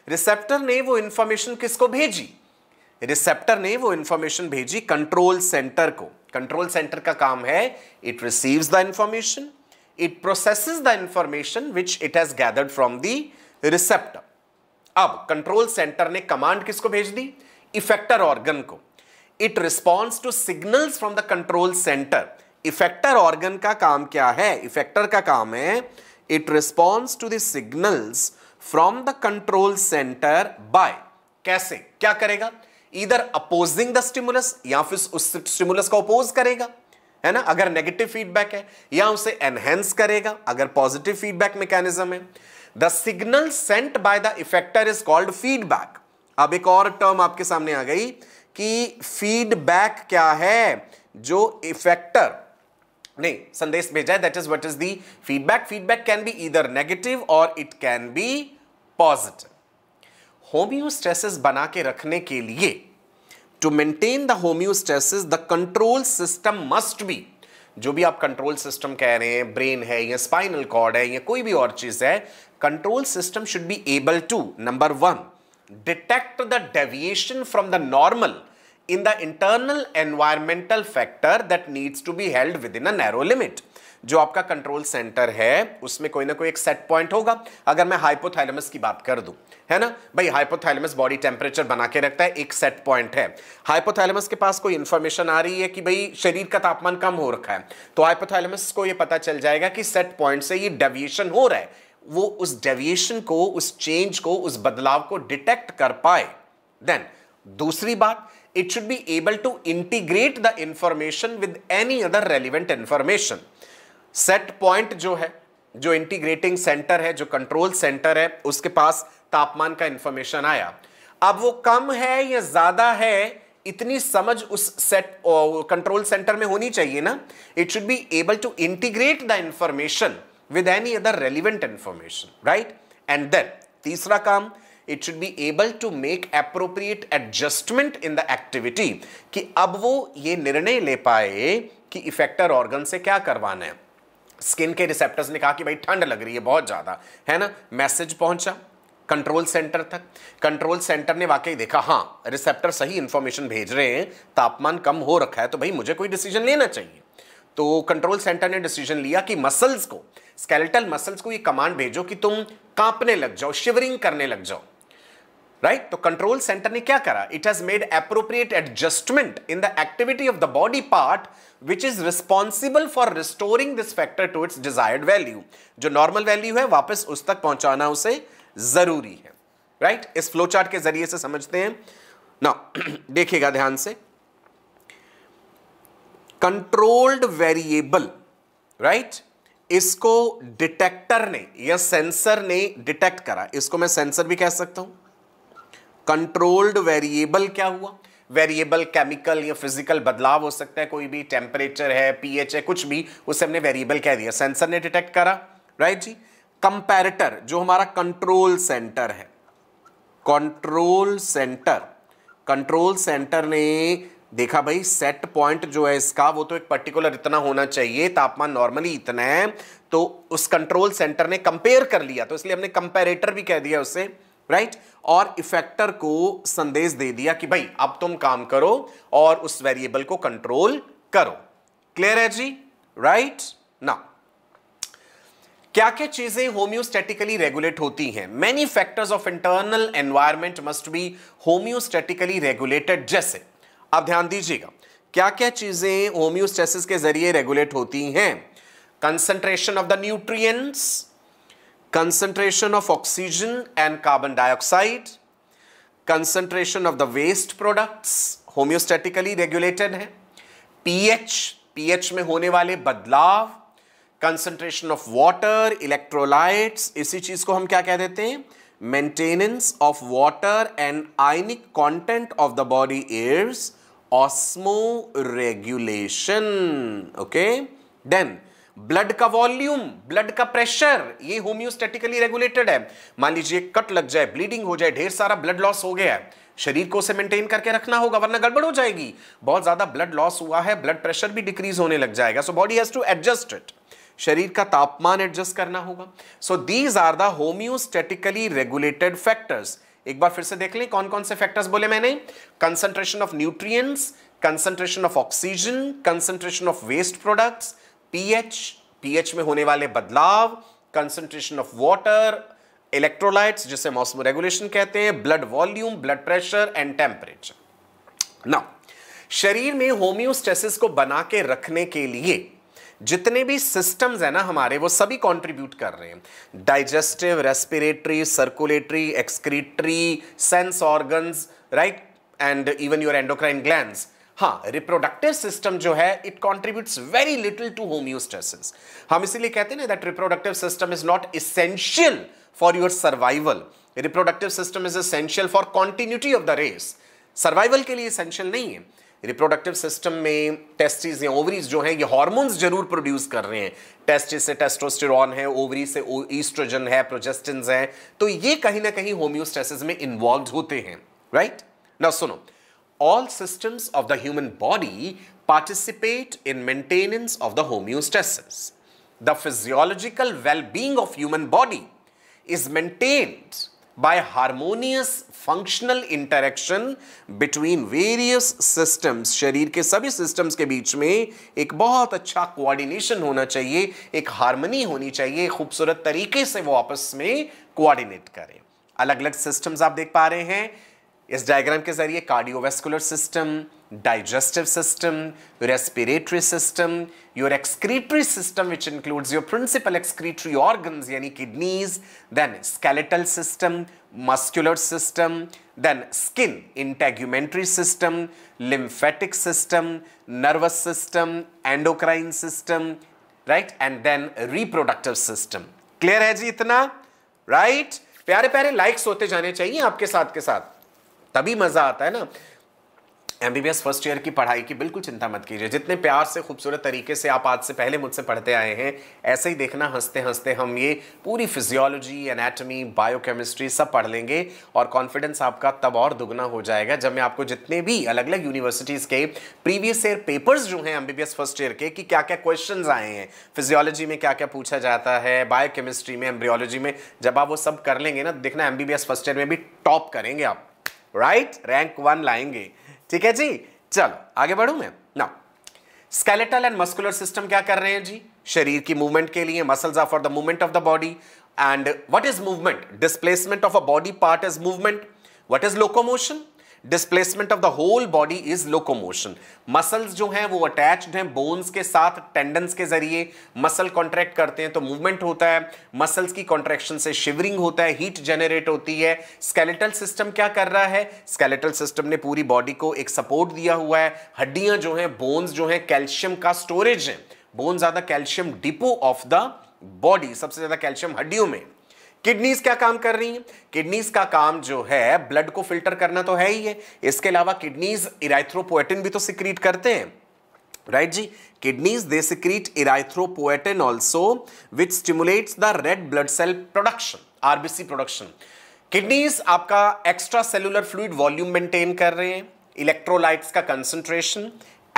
रिसेप्टर ने वो इंफॉर्मेशन किसको भेजी रिसेप्टर ने वो इंफॉर्मेशन भेजी कंट्रोल सेंटर को कंट्रोल सेंटर का काम है it receives the information it processes the information which it has gathered from the receptor अब कंट्रोल सेंटर ने कमांड किसको भेज दी इफेक्टर ऑर्गन को it response to signals from the control centre effector organ का काम क्या है इफेक्टर का काम है it responds to the signals from the control center by कैसे क्या करेगा इधर अपोजिंग द स्टिमुलस या फिर उस स्टिमुलस को अपोज करेगा है ना अगर नेगेटिव फीडबैक है या उसे एनहेंस करेगा अगर पॉजिटिव फीडबैक मैकेनिज्म है the signal sent by the effector is called feedback अब एक और टर्म आपके सामने आ गई कि फीडबैक क्या है जो इफेक्टर नहीं संदेश भेजा है that is what is the feedback feedback can be either negative or it can be positive homeostasis बना के रखने के लिए to maintain the homeostasis the control system must be जो भी आप कंट्रोल सिस्टम कह रहे हैं ब्रेन है या स्पाइनल कॉर्ड है या कोई भी और चीज है control system should be able to number one detect the deviation from the normal in the internal environmental factor that needs to be held within a narrow limit. जो आपका कंट्रोल सेंटर है उसमें कोई ना कोई एक सेट पॉइंट होगा अगर मैं हाइपोथैलेमस की बात कर दूं है ना भाई हाइपोथैलेमस बॉडी टेम्परेचर बना के रखता है एक सेट पॉइंट है हाइपोथैलेमस के पास कोई इंफॉर्मेशन आ रही है कि भाई शरीर का तापमान कम हो रखा है तो हाइपोथैलेमस को ये पता चल जाएगा कि सेट पॉइंट से ये डेविएशन हो रहा है वो उस डेविएशन को उस चेंज को उस बदलाव को डिटेक्ट कर पाए देन दूसरी बात it should be able to integrate the information with any other relevant information. Set point जो है जो इंटीग्रेटिंग सेंटर है जो कंट्रोल सेंटर है उसके पास तापमान का इंफॉर्मेशन आया अब वो कम है या ज्यादा है इतनी समझ उस सेट कंट्रोल सेंटर में होनी चाहिए ना it should be able to integrate the information with any other relevant information right and then तीसरा काम it should be able to make appropriate adjustment in the activity कि अब वो ये निर्णय ले पाए कि इफेक्टर ऑर्गन से क्या करवाना है स्किन के रिसेप्टर्स ने कहा कि भाई ठंड लग रही है बहुत ज़्यादा है ना मैसेज पहुंचा कंट्रोल सेंटर तक कंट्रोल सेंटर ने वाकई देखा हाँ रिसेप्टर सही इन्फॉर्मेशन भेज रहे हैं तापमान कम हो रखा है तो भाई मुझे कोई डिसीजन लेना चाहिए तो कंट्रोल सेंटर ने डिसीजन लिया कि मसल्स को स्केलेटल मसल्स को ये कमांड भेजो कि तुम कांपने लग जाओ शिवरिंग करने लग जाओ राइट तो कंट्रोल सेंटर ने क्या करा it has made appropriate adjustment in the activity of the body part which is responsible for restoring this factor to its desired value जो नॉर्मल वैल्यू है वापस उस तक पहुंचाना उसे जरूरी है राइट right? इस फ्लो चार्ट के जरिए से समझते हैं ना देखिएगा ध्यान से कंट्रोल्ड वेरिएबल राइट इसको डिटेक्टर ने या सेंसर ने डिटेक्ट करा इसको मैं सेंसर भी कह सकता हूं कंट्रोल्ड वेरिएबल क्या हुआ वेरिएबल केमिकल या फिजिकल बदलाव हो सकता है कोई भी टेम्परेचर है पीएच है कुछ भी उसे हमने वेरिएबल कह दिया सेंसर ने डिटेक्ट करा राइट जी कंपेरेटर जो हमारा कंट्रोल सेंटर है कंट्रोल सेंटर कंट्रोल सेंटर ने देखा भाई सेट पॉइंट जो है इसका वो तो एक पर्टिकुलर इतना होना चाहिए तापमान नॉर्मली इतना है तो उस कंट्रोल सेंटर ने कंपेयर कर लिया तो इसलिए हमने कंपेरेटर भी कह दिया उसे राइट और इफेक्टर को संदेश दे दिया कि भाई अब तुम काम करो और उस वेरिएबल को कंट्रोल करो क्लियर है जी राइट ना क्या क्या चीजें होम्योस्टेटिकली रेगुलेट होती हैं many factors of internal environment must be homeostatically regulated जैसे आप ध्यान दीजिएगा क्या क्या चीजें होम्योस्टेसिस के जरिए रेगुलेट होती हैं concentration of the nutrients concentration of oxygen and carbon dioxide, concentration of the waste products homeostatically regulated hai pH, pH mein hone wale badlav concentration of water electrolytes isi cheez ko hum kya keh dete hain maintenance of water and ionic content of the body is osmoregulation okay then blood का volume blood का pressure ये homeostatically regulated है मान लीजिए cut लग जाए bleeding हो जाए ढेर सारा ब्लड लॉस हो गया है शरीर को उसे मेंटेन करके रखना होगा वरना गड़बड़ हो जाएगी बहुत ज्यादा ब्लड लॉस हुआ है ब्लड प्रेशर भी डिक्रीज होने लग जाएगा so body has to adjust it शरीर का तापमान एडजस्ट करना होगा so these are the homeostatically regulated factors एक बार फिर से देख लें कौन कौन से फैक्टर्स बोले मैंने concentration of nutrients concentration of oxygen concentration of waste products pH pH में होने वाले बदलाव कंसंट्रेशन ऑफ वाटर इलेक्ट्रोलाइट्स जिसे मौसम रेगुलेशन कहते हैं blood volume blood pressure and temperature ना शरीर में होम्योस्टेसिस को बना के रखने के लिए जितने भी सिस्टम्स हैं ना हमारे वो सभी कंट्रीब्यूट कर रहे हैं digestive respiratory circulatory excretory sense organs right and even your endocrine glands हाँ रिप्रोडक्टिव सिस्टम जो है it contributes very little to homeostasis हम इसीलिए कहते हैं ना that reproductive system is not essential for your survival reproductive system is essential for continuity of the race survival के लिए इसेंशियल नहीं है रिप्रोडक्टिव सिस्टम में टेस्टिस या ओवरीज जो हैं ये हॉर्मोन्स जरूर प्रोड्यूस कर रहे हैं टेस्टिस से टेस्टोस्टेरॉन है ओवरी से ईस्ट्रोजन है प्रोजेस्टिन है तो ये कहीं ना कहीं होम्योस्टेसिस में इन्वॉल्व होते हैं राइट right? ना सुनो all systems of the human body participate in maintenance of the homeostasis. The physiological well-being of human body is maintained by harmonious functional interaction between various systems शरीर के सभी systems के बीच में एक बहुत अच्छा coordination होना चाहिए एक harmony होनी चाहिए खूबसूरत तरीके से वो आपस में coordinate करें अलग अलग systems आप देख पा रहे हैं इस डायग्राम के जरिए cardiovascular system digestive system respiratory system your excretory system which includes your principal excretory organ यानी kidneys then skeletal system muscular system then skin integumentary system lymphatic system nervous system endocrine system right and then reproductive system clear है जी इतना right right? प्यारे प्यारे likes होते जाने चाहिए आपके साथ के साथ तभी मज़ा आता है ना M B B S first year की पढ़ाई की बिल्कुल चिंता मत कीजिए जितने प्यार से खूबसूरत तरीके से आप आज से पहले मुझसे पढ़ते आए हैं ऐसे ही देखना हंसते हंसते हम ये पूरी फिजियोलॉजी एनाटमी बायोकेमिस्ट्री सब पढ़ लेंगे और कॉन्फिडेंस आपका तब और दुगना हो जाएगा जब मैं आपको जितने भी अलग अलग यूनिवर्सिटीज़ के प्रीवियस ईयर पेपर्स जो हैं M B B S first year के कि क्या क्या क्वेश्चन आए हैं फिजियोलॉजी में क्या क्या पूछा जाता है बायोकेमिस्ट्री में एम्ब्रियोलॉजी में जब आप वो सब कर लेंगे ना देखना M B B S first year में भी टॉप करेंगे आप राइट रैंक वन लाएंगे ठीक है जी चलो आगे बढ़ू मैं ना स्केलेटल एंड मस्कुलर सिस्टम क्या कर रहे हैं जी शरीर की मूवमेंट के लिए muscles are for the movement of the body and what is movement displacement of a body part is movement what is locomotion displacement of the whole body is locomotion muscles जो हैं वो attached हैं bones के साथ tendons के जरिए muscle contract करते हैं तो मूवमेंट होता है मसल्स की कॉन्ट्रैक्शन से शिवरिंग होता है हीट जनरेट होती है स्केलेटल सिस्टम क्या कर रहा है स्केलेटल सिस्टम ने पूरी बॉडी को एक सपोर्ट दिया हुआ है हड्डियां जो हैं बोन्स जो हैं कैल्शियम का स्टोरेज है bones are the calcium depot of the body सबसे ज्यादा कैल्शियम हड्डियों में किडनीज क्या काम कर रही हैं किडनीज का काम जो है ब्लड को फिल्टर करना तो है ही है इसके अलावा किडनीज इराइथ्रोपोएटिन भी तो सिक्रीट करते हैं राइट right, जी kidneys they secrete erythropoietin also which stimulates the red blood cell production RBC production kidneys आपका extracellular fluid volume maintain कर रहे हैं इलेक्ट्रोलाइट्स का concentration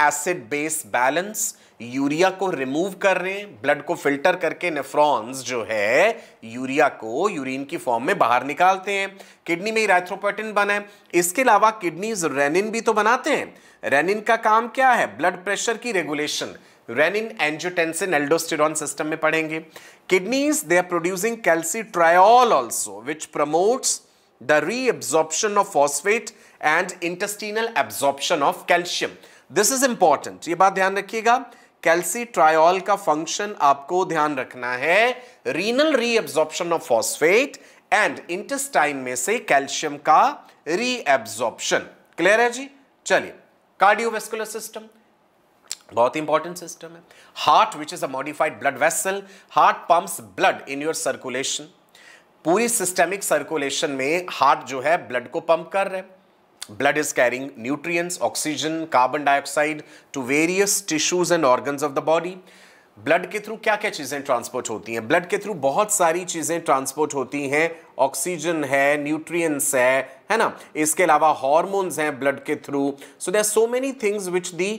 acid base balance urea को रिमूव कर रहे हैं ब्लड को फिल्टर करके नेफ्रॉन्स जो है यूरिया को यूरिन की फॉर्म में बाहर निकालते हैं किडनी में इराथ्रोपोटिन बना है इसके अलावा किडनीज रेनिन भी तो बनाते हैं रेनिन का काम क्या है ब्लड प्रेशर की regulation renin angiotensin aldosterone system में पढ़ेंगे kidneys they are producing calcitriol also which promotes reabsorption of phosphate and intestinal absorption of calcium this is important ये बात ध्यान रखिएगा कैल्सीट्रायल का फंक्शन आपको ध्यान रखना है renal reabsorption of phosphate and intestine में से कैल्शियम का रीएब्जॉर्प्शन क्लियर है जी चलिए कार्डियोवेस्कुलर सिस्टम बहुत इंपॉर्टेंट सिस्टम है heart which is a modified blood vessel heart pumps blood in your circulation पूरी सिस्टेमिक सर्कुलेशन में हार्ट जो है ब्लड को पंप कर रहे हैं blood is carrying nutrients, oxygen, carbon dioxide to various tissues and organs of the body. Blood के through क्या क्या चीज़ें ट्रांसपोर्ट होती हैं ब्लड के थ्रू बहुत सारी चीज़ें ट्रांसपोर्ट होती हैं ऑक्सीजन है न्यूट्रिएंट्स है है ना इसके अलावा हॉर्मोन्स हैं ब्लड के through so there so many things which the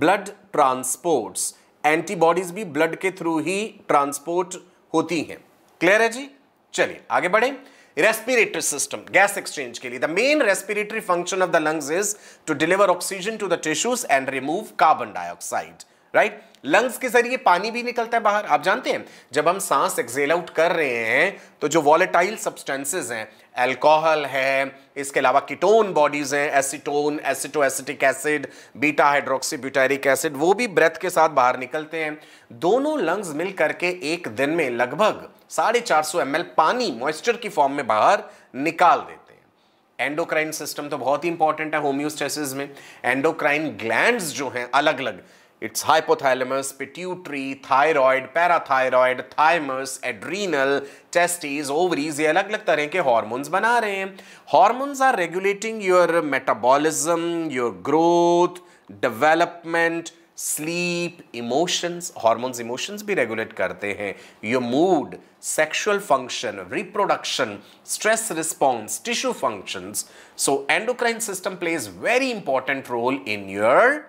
blood transports antibodies भी ब्लड के थ्रू ही ट्रांसपोर्ट होती हैं क्लियर है जी चलिए आगे बढ़ें रेस्पिरेटरी सिस्टम गैस एक्सचेंज के लिए the main respiratory function of the lungs is to deliver oxygen to the tissues and remove carbon dioxide right lungs के जरिए पानी भी निकलता है बाहर आप जानते हैं जब हम सांस एक्सेल आउट कर रहे हैं तो जो वॉलेटाइल सब्सटेंसेज हैं एल्कोहल है इसके अलावा कीटोन बॉडीज हैं acetone acetoacetic acid beta hydroxybutyric acid वो भी ब्रेथ के साथ बाहर निकलते हैं दोनों लंग्स मिल करके एक दिन में लगभग साढ़े चार सौ एम पानी मॉइस्चर की फॉर्म में बाहर निकाल देते हैं एंडोक्राइन सिस्टम तो बहुत ही इंपॉर्टेंट है होम्योस्टेसिस में एंडोक्राइन ग्लैंड जो हैं अलग अलग it's hypothalamus pituitary thyroid parathyroid thymus adrenal testis ovaries ये अलग अलग तरह के हॉर्मोन्स बना रहे हैं hormones are regulating your metabolism your growth development sleep emotions hormones emotions भी रेगुलेट करते हैं your mood sexual function reproduction stress response tissue functions so endocrine system plays very important role in your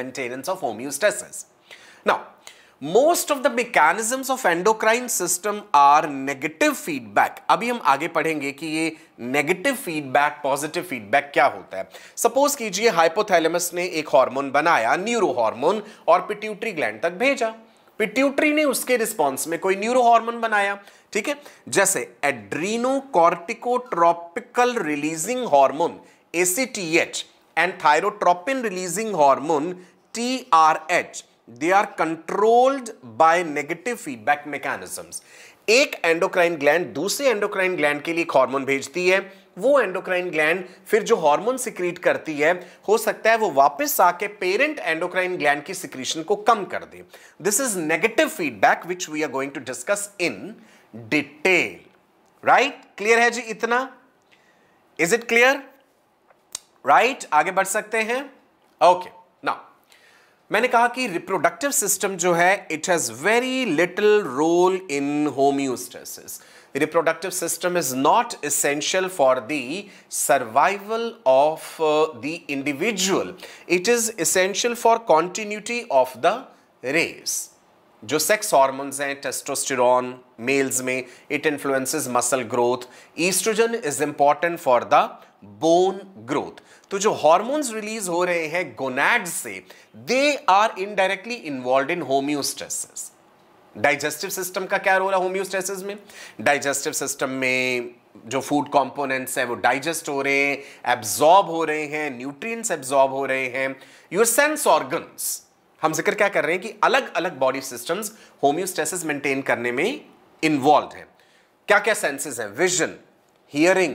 maintenance of homeostasis now most of the mechanisms of endocrine system are negative feedback अभी हम आगे पढ़ेंगे कि ये negative feedback positive feedback क्या होता है suppose कीजिए हाइपोथैलेमस ने एक हार्मोन बनाया न्यूरो हार्मोन और पिट्यूटरी ग्लैंड तक भेजा पिट्यूटरी ने उसके रिस्पॉन्स में कोई न्यूरो हार्मोन बनाया ठीक है जैसे adrenocorticotropical releasing hormone ACTH and thyrotropin releasing hormone TRH they are controlled by negative feedback mechanisms. एक एंडोक्राइन ग्लैंड दूसरे एंडोक्राइन ग्लैंड के लिए एक हार्मोन भेजती है वो एंडोक्राइन ग्लैंड फिर जो हार्मोन सिक्रीट करती है हो सकता है वो वापस आके पेरेंट एंडोक्राइन ग्लैंड की सिक्रीशन को कम कर दे this is negative feedback which we are going to discuss in detail right clear है जी इतना इज इट क्लियर राइट आगे बढ़ सकते हैं ओके okay. मैंने कहा कि रिप्रोडक्टिव सिस्टम जो है it has very little role in homeostasis reproductive system is not essential for the survival of the individual it is essential for continuity of the race जो सेक्स हॉर्मोन्स हैं testosterone males में it influences muscle growth oestrogen is important for the bone growth तो जो hormones release हो रहे हैं gonad से they are indirectly involve in homeostasis digestive system का क्या रोल है होम्योस्टेसिस में डाइजेस्टिव सिस्टम में जो फूड कॉम्पोनेंट्स हैं वो डाइजेस्ट हो रहे हैं एब्जॉर्ब हो रहे हैं न्यूट्रिएंट्स एब्जॉर्ब हो रहे हैं योर सेंस ऑर्गन्स हम जिक्र क्या कर रहे हैं कि अलग अलग बॉडी सिस्टम्स होम्योस्टेसिस मेंटेन करने में इन्वॉल्व हैं क्या क्या सेंसेस हैं vision hearing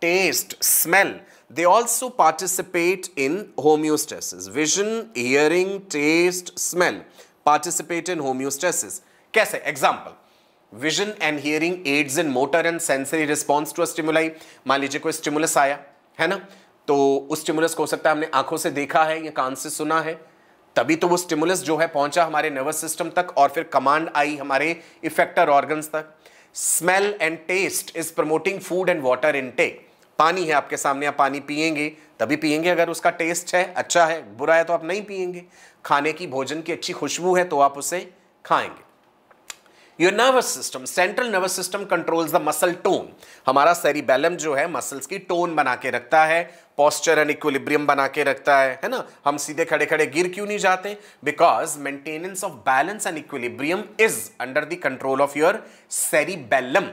taste smell They also participate in homeostasis. Vision, hearing, taste, smell participate in homeostasis. कैसे example vision and hearing aids in motor and sensory response to stimuli मान लीजिए कोई स्टिमुलस आया है ना तो उस स्टिमुलस को हो सकता है हमने आंखों से देखा है या कान से सुना है तभी तो वो स्टिमुलस जो है पहुंचा हमारे नर्वस सिस्टम तक और फिर कमांड आई हमारे इफेक्टर ऑर्गन्स तक smell and taste is promoting food and water intake पानी है आपके सामने आप पानी पियेंगे तभी पियेंगे अगर उसका टेस्ट है अच्छा है बुरा है तो आप नहीं पियेंगे खाने की भोजन की अच्छी खुशबू है तो आप उसे खाएंगे your nervous system central nervous system controls the muscle tone हमारा सेरिबेलम जो है मसल्स की टोन बना के रखता है पॉस्चर एंड इक्विलिब्रियम बना के रखता है है ना हम सीधे खड़े खड़े गिर क्यों नहीं जाते because maintenance of balance and equilibrium is under the control of your cerebellum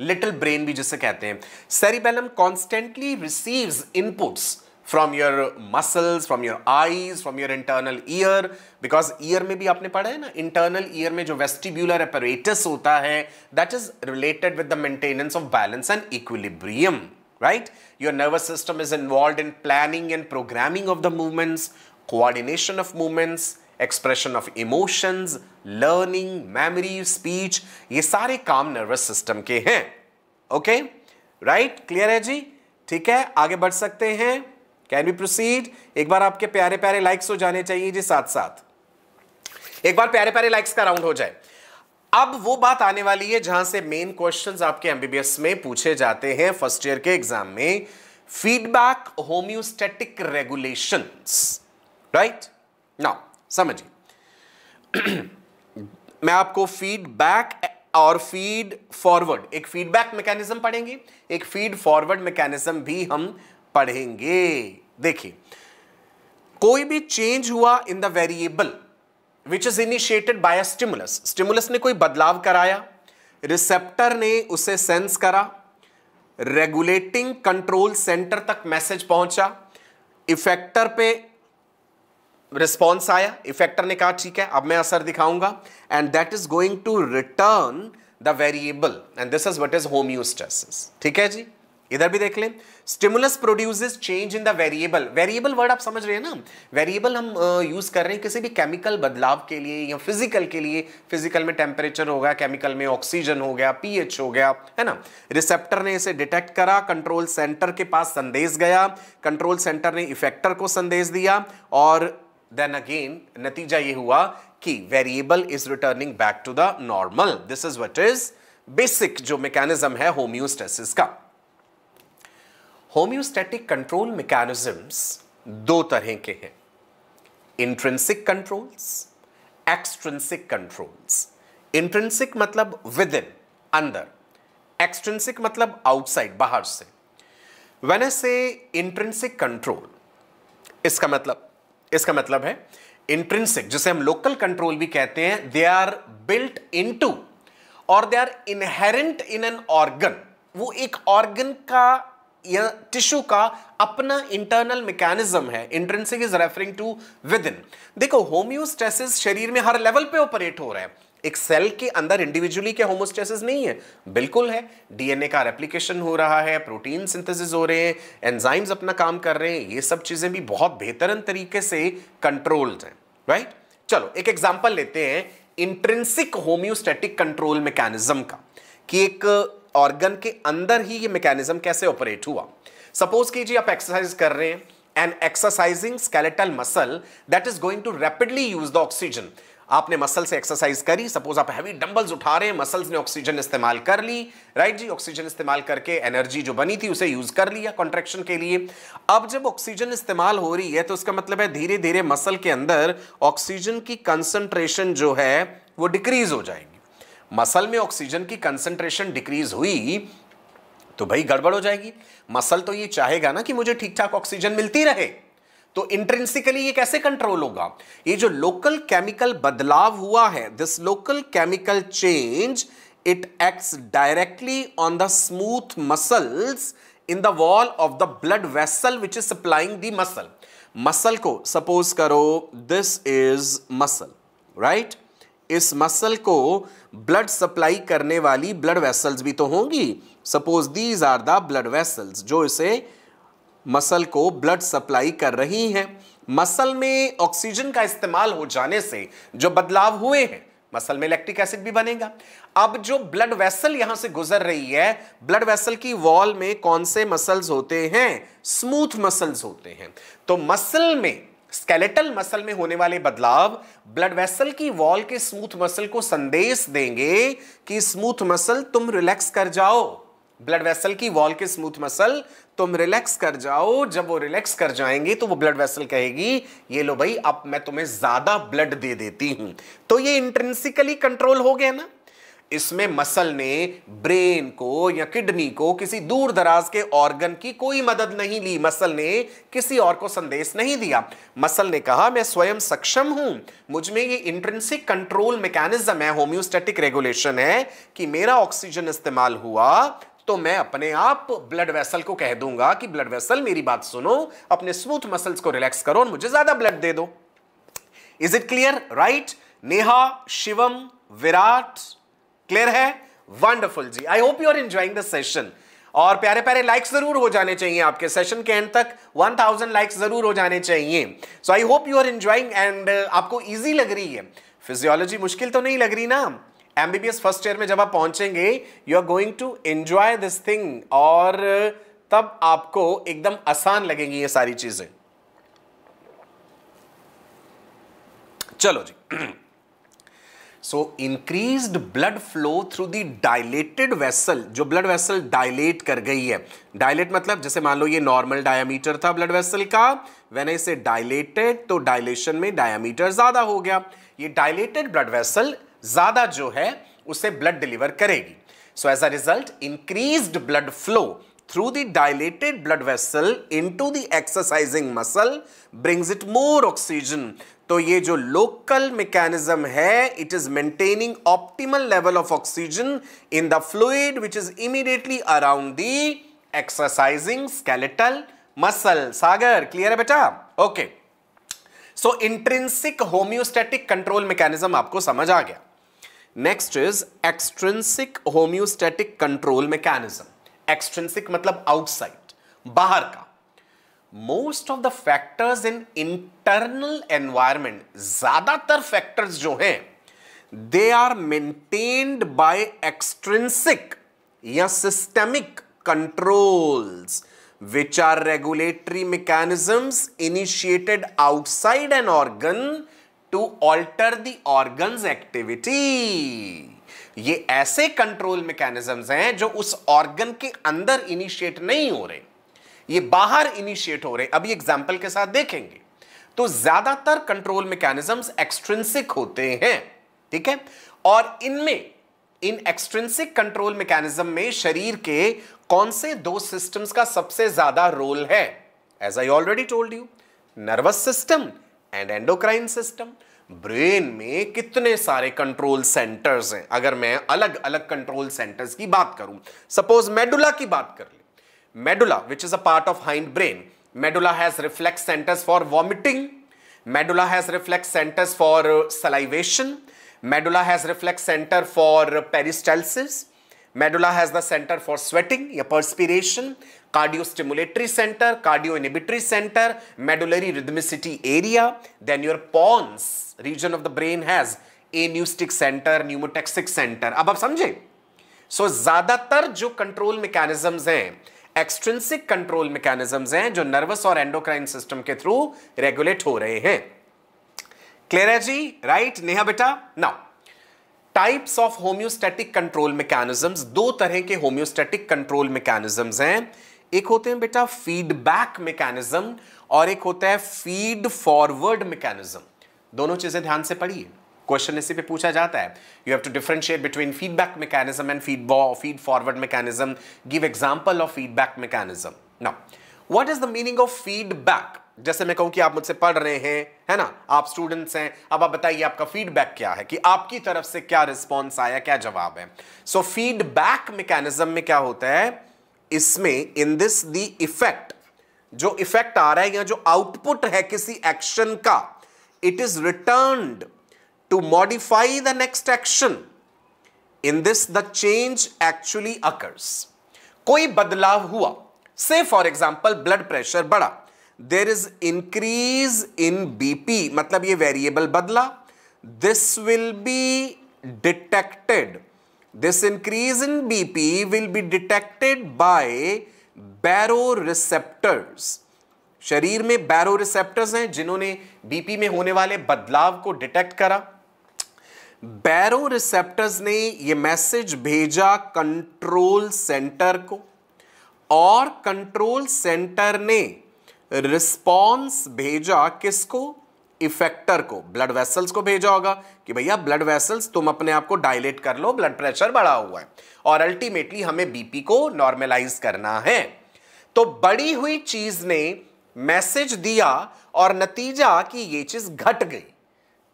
little brain भी जिसे कहते हैं cerebellum constantly receives inputs from your muscles from your eyes from your internal ear because ear में भी आपने पढ़ा है ना इंटरनल ईयर में जो वेस्टिब्यूलर अपरेटस होता है that is related with the maintenance of balance and equilibrium right your nervous system is involve in planning and programming of the movements coordination of movements expression of emotions learning memory speech ये सारे काम nervous system के हैं okay right clear है जी ठीक है आगे बढ़ सकते हैं कैन बी प्रोसीड एक बार आपके प्यारे प्यारे लाइक्स हो जाने चाहिए जी साथ साथ एक बार प्यारे प्यारे लाइक्स का राउंड हो जाए अब वो बात आने वाली है जहां से मेन क्वेश्चंस आपके एमबीबीएस में पूछे जाते हैं फर्स्ट ईयर के एग्जाम में feedback homeostatic regulations right now समझिए मैं आपको फीडबैक और फीड फॉरवर्ड एक फीडबैक मैकेनिज्म पढ़ेंगे एक फीड फॉरवर्ड मैकेनिज्म भी हम पढ़ेंगे देखिए कोई भी चेंज हुआ in the variable which is initiated by stimulus stimulus ने कोई बदलाव कराया रिसेप्टर ने उसे सेंस करा रेगुलेटिंग कंट्रोल सेंटर तक मैसेज पहुंचा इफेक्टर पे रिस्पॉन्स आया इफेक्टर ने कहा ठीक है अब मैं असर दिखाऊंगा and that is going to return the variable and this is what is homeostasis ठीक है जी इधर भी देख लें stimulus produces change in the variable variable word आप समझ रहे हैं ना वेरिएबल हम यूज़ uh, कर रहे हैं किसी भी केमिकल बदलाव के लिए या फिजिकल के लिए फिजिकल में टेम्परेचर होगा केमिकल में ऑक्सीजन हो गया पीएच हो गया है ना रिसेप्टर ने इसे डिटेक्ट करा कंट्रोल सेंटर के पास संदेश गया कंट्रोल सेंटर ने इफेक्टर को संदेश दिया और देन अगेन नतीजा ये हुआ कि variable is returning back to the normal this is what is basic जो मैकेनिज्म है होम्योस्टेसिस का होम्योस्टेटिक कंट्रोल मैकेनिज्म दो तरह के हैं intrinsic controls extrinsic controls intrinsic मतलब विद इन अंदर एक्सट्रेंसिक मतलब आउटसाइड बाहर से वेन से इंट्रेंसिक कंट्रोल इसका मतलब इसका मतलब है इंट्रिंसिक जिसे हम लोकल कंट्रोल भी कहते हैं they are built in to और they are inherent in an organ वो एक ऑर्गन का या टिश्यू का अपना इंटरनल मैकेनिज्म है intrinsic is referring to within देखो होम्योस्टेसिस शरीर में हर लेवल पे ऑपरेट हो रहा है एक सेल के अंदर इंडिविजुअली क्या होमोस्टेसिस नहीं है बिल्कुल है डीएनए का रेप्लीकेशन हो रहा है प्रोटीन सिंथेसिस हो रहे हैं एंजाइम्स अपना काम कर रहे हैं ये सब चीज़ें भी बहुत बेहतर तरीके से कंट्रोल्ड हैं राइट चलो एक एग्जाम्पल लेते हैं इंट्रेंसिक होम्योस्टेटिक कंट्रोल मैकेनिज्म का कि एक ऑर्गन के अंदर ही ये मैकेनिज्म कैसे ऑपरेट हुआ सपोज कीजिए आप एक्सरसाइज कर रहे हैं and exercising skeletal muscle that is going to rapidly use the oxygen आपने मसल से एक्सरसाइज करी सपोज आप हैवी डंबल्स उठा रहे हैं मसल्स ने ऑक्सीजन इस्तेमाल कर ली राइट जी ऑक्सीजन इस्तेमाल करके एनर्जी जो बनी थी उसे यूज कर लिया कॉन्ट्रेक्शन के लिए अब जब ऑक्सीजन इस्तेमाल हो रही है तो उसका मतलब है धीरे धीरे मसल के अंदर ऑक्सीजन की कंसंट्रेशन जो है वो डिक्रीज हो जाएगी मसल में ऑक्सीजन की कंसंट्रेशन डिक्रीज हुई तो भाई गड़बड़ हो जाएगी मसल तो ये चाहेगा ना कि मुझे ठीक ठाक ऑक्सीजन मिलती रहे तो इंट्रेंसिकली ये कैसे कंट्रोल होगा ये जो लोकल केमिकल बदलाव हुआ है this local chemical change it acts directly on the smooth muscles in the wall of the blood vessel which is supplying the muscle muscle को सपोज करो दिस इज मसल राइट इस muscle को blood supply करने वाली blood vessels भी तो होंगी suppose these are the blood vessels जो इसे मसल को ब्लड सप्लाई कर रही हैं मसल में ऑक्सीजन का इस्तेमाल हो जाने से जो बदलाव हुए हैं मसल में इलेक्ट्रिक एसिड भी बनेगा अब जो ब्लड वेसल यहां से गुजर रही है ब्लड वेसल की वॉल में कौन से मसल्स होते हैं स्मूथ मसल्स होते हैं तो मसल में स्केलेटल मसल में होने वाले बदलाव ब्लड वेसल की वॉल के स्मूथ मसल को संदेश देंगे कि स्मूथ मसल तुम रिलैक्स कर जाओ ब्लड वेसल की वॉल के स्मूथ मसल तुम रिलैक्स कर जाओ जब वो रिलैक्स कर जाएंगे तो वो ब्लड वेसल कहेगी ये लो भाई अब मैं तुम्हें ज्यादा ब्लड दे देती हूं तो ये इंट्रेंसिकली कंट्रोल हो गया ना इसमें मसल ने ब्रेन को या किडनी को किसी दूर दराज के ऑर्गन की कोई मदद नहीं ली मसल ने किसी और को संदेश नहीं दिया मसल ने कहा मैं स्वयं सक्षम हूं मुझ में ये इंट्रेंसिक कंट्रोल मैकेनिज्म है होम्योस्टेटिक रेगुलेशन है कि मेरा ऑक्सीजन इस्तेमाल हुआ तो मैं अपने आप ब्लड वेसल को कह दूंगा कि ब्लड वेसल मेरी बात सुनो अपने स्मूथ मसल्स को रिलैक्स करो और मुझे ज्यादा ब्लड दे दो is it clear right Neha Shivam Virat clear है वंडरफुल जी I hope you are enjoying the session और प्यारे प्यारे लाइक्स जरूर हो जाने चाहिए आपके सेशन के एंड तक 1000 लाइक्स जरूर हो जाने चाहिए so I hope you are enjoying and आपको इजी लग रही है फिजियोलॉजी मुश्किल तो नहीं लग रही ना एमबीबीएस फर्स्ट ईयर में जब आप पहुंचेंगे you are going to enjoy this thing और तब आपको एकदम आसान लगेंगी ये सारी चीजें चलो जी so increase blood flow through the dilated vessel जो ब्लड वेसल डायलेट कर गई है डायलेट मतलब जैसे मान लो ये नॉर्मल डायामीटर था ब्लड वेसल का वेन इसे डायलेटेड तो डायलेशन में डायामीटर ज्यादा हो गया ये डायलेटेड ब्लड वेसल ज्यादा जो है उसे ब्लड डिलीवर करेगी so as a result increase blood flow through the dilated blood vessel into the exercising muscle brings it more oxygen तो ये जो लोकल मैकेनिज्म है it is maintaining optimal level of oxygen in the fluid which is immediately around the exercising skeletal muscle Sagar clear है बेटा okay so intrinsic homeostatic control mechanism आपको समझ आ गया next is extrinsic homeostatic control mechanism extrinsic मतलब outside बाहर का most of the factors in internal environment ज्यादातर फैक्टर्स जो हैं they are maintained by extrinsic या systemic controls which are regulatory mechanism initiated outside an organ to alter the organ activity ये ऐसे control mechanisms हैं जो उस ऑर्गन के अंदर इनिशिएट नहीं हो रहे ये बाहर इनिशिएट हो रहे अभी एग्जाम्पल के साथ देखेंगे तो ज्यादातर कंट्रोल मैकेनिज्म्स एक्सट्रेंसिक होते हैं ठीक है और इनमें इन एक्सट्रेंसिक कंट्रोल मैकेनिज्म में शरीर के कौन से दो सिस्टम्स का सबसे ज्यादा रोल है as I already told you nervous system and endocrine system brain में कितने सारे कंट्रोल सेंटर्स हैं अगर मैं अलग अलग कंट्रोल सेंटर्स की बात करूं सपोज मेडुला की बात कर ले medulla which is a part of hind brain medulla has reflex centres for vomiting medulla has reflex centres for salivation medulla has reflex centre for peristalsis medulla has the centre for sweating या perspiration cardio stimulatory centre cardio inhibitory centre medullary rhythmicity area then your pons region of the brain has apneustic centre pneumotaxic centre अब आप समझे so so, ज्यादातर जो control mechanisms हैं extrinsic control mechanisms हैं जो nervous और endocrine system के थ्रू रेगुलेट हो रहे हैं क्लियर है जी राइट नेहा बेटा now types of homeostatic control mechanisms दो तरह के होम्योस्टेटिक कंट्रोल मैकेनिज्म्स हैं एक होते हैं बेटा फीडबैक मैकेनिज्म और एक होता है फीड फॉरवर्ड मैकेनिज्म दोनों चीजें ध्यान से पढ़िए क्वेश्चन इसी पे पूछा जाता है you have to differentiate between feedback mechanism and feed feed forward mechanism give example of feedback mechanism now what is the meaning of feedback जैसे मैं कहूं कि आप मुझसे पढ़ रहे हैं है ना आप स्टूडेंट्स हैं अब आप बताइए आपका फीडबैक क्या है कि आपकी तरफ से क्या रिस्पॉन्स आया क्या जवाब है सो फीडबैक मैकेनिज्म में क्या होता है इसमें इन दिस द इफेक्ट जो इफेक्ट आ रहा है या जो आउटपुट है किसी एक्शन का it is return to modify the next action in this the change actually occurs कोई बदलाव हुआ से फॉर एग्जाम्पल ब्लड प्रेशर बढ़ा there is increase in BP मतलब ये वेरिएबल बदला this will be detected increase in BP will be detected by baroreceptors शरीर में बैरो रिसेप्टर्स हैं जिन्होंने बीपी में होने वाले बदलाव को डिटेक्ट करा रिसेप्टर्स ने यह मैसेज भेजा कंट्रोल सेंटर को और कंट्रोल सेंटर ने रिस्पॉन्स भेजा किसको इफेक्टर को ब्लड वेसल्स को भेजा होगा कि भैया ब्लड वेसल्स तुम अपने आप को डायलेट कर लो ब्लड प्रेशर बढ़ा हुआ है और अल्टीमेटली हमें बीपी को नॉर्मलाइज करना है तो बड़ी हुई चीज ने मैसेज दिया और नतीजा कि ये चीज घट गई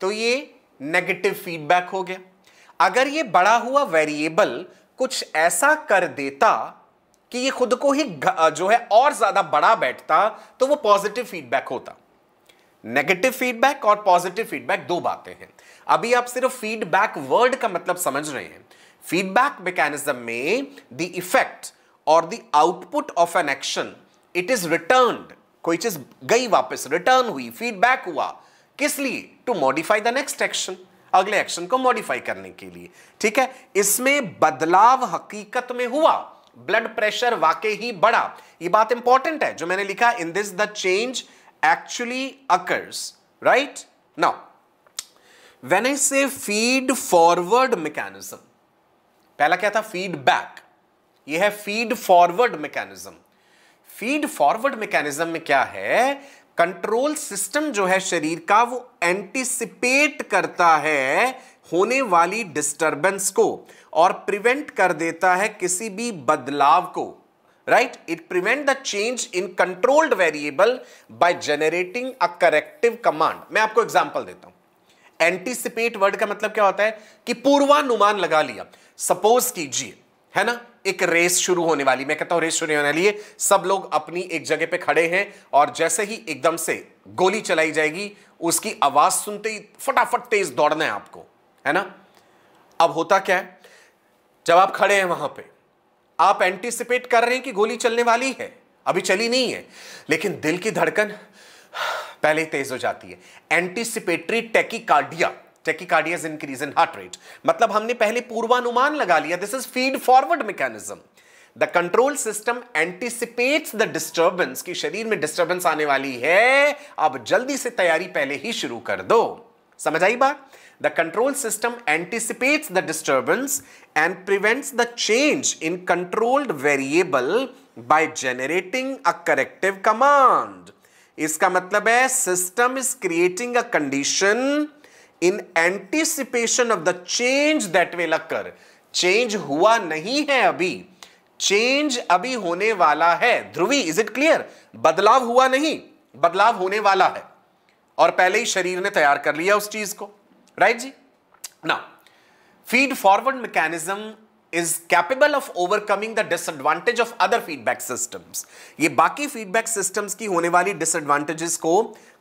तो ये नेगेटिव फीडबैक हो गया अगर ये बड़ा हुआ वेरिएबल कुछ ऐसा कर देता कि ये खुद को ही जो है और ज्यादा बड़ा बैठता तो वो पॉजिटिव फीडबैक होता नेगेटिव फीडबैक और पॉजिटिव फीडबैक दो बातें हैं अभी आप सिर्फ फीडबैक वर्ड का मतलब समझ रहे हैं फीडबैक मैकेनिज्म में द इफेक्ट और the output of an action it is return कोई चीज गई वापस रिटर्न हुई फीडबैक हुआ किस लिए to modify the next action अगले एक्शन को मॉडिफाई करने के लिए ठीक है इसमें बदलाव हकीकत में हुआ ब्लड प्रेशर वाकई ही बढ़ा ये बात इंपॉर्टेंट है जो मैंने लिखा in this the change actually occurs right now when I say feed forward mechanism पहला क्या था फीडबैक यह है feed forward mechanism feed forward mechanism में क्या है कंट्रोल सिस्टम जो है शरीर का वो एंटिसिपेट करता है होने वाली डिस्टरबेंस को और प्रिवेंट कर देता है किसी भी बदलाव को right it prevent the change in controlled variable by generating a corrective command मैं आपको एग्जांपल देता हूं एंटीसिपेट वर्ड का मतलब क्या होता है कि पूर्वानुमान लगा लिया सपोज कीजिए है ना एक रेस शुरू होने वाली मैं कहता हूं रेस शुरू होने वाली है सब लोग अपनी एक जगह पे खड़े हैं और जैसे ही एकदम से गोली चलाई जाएगी उसकी आवाज सुनते ही फटाफट तेज दौड़ना है आपको है ना अब होता क्या है जब आप खड़े हैं वहां पे आप एंटिसिपेट कर रहे हैं कि गोली चलने वाली है अभी चली नहीं है लेकिन दिल की धड़कन पहले ही तेज हो जाती है anticipatory tachycardia tachycardia is increase in heart rate मतलब हमने पहले पूर्वानुमान लगा लिया this is feed forward mechanism the control system anticipates the disturbance कि शरीर में डिस्टर्बेंस आने वाली है अब जल्दी से तैयारी पहले ही शुरू कर दो समझ आई बात The control system anticipates the disturbance and prevents the change in controlled variable by generating a corrective command. इसका मतलब है system is creating a condition in anticipation of the change that will occur change हुआ नहीं है अभी change अभी होने वाला है ध्रुवी इज इट क्लियर बदलाव हुआ नहीं बदलाव होने वाला है और पहले ही शरीर ने तैयार कर लिया उस चीज को राइट जी ना feed forward mechanism is capable of overcoming the disadvantage of other feedback systems ये बाकी फीडबैक सिस्टम्स की होने वाली डिसएडवांटेजेस को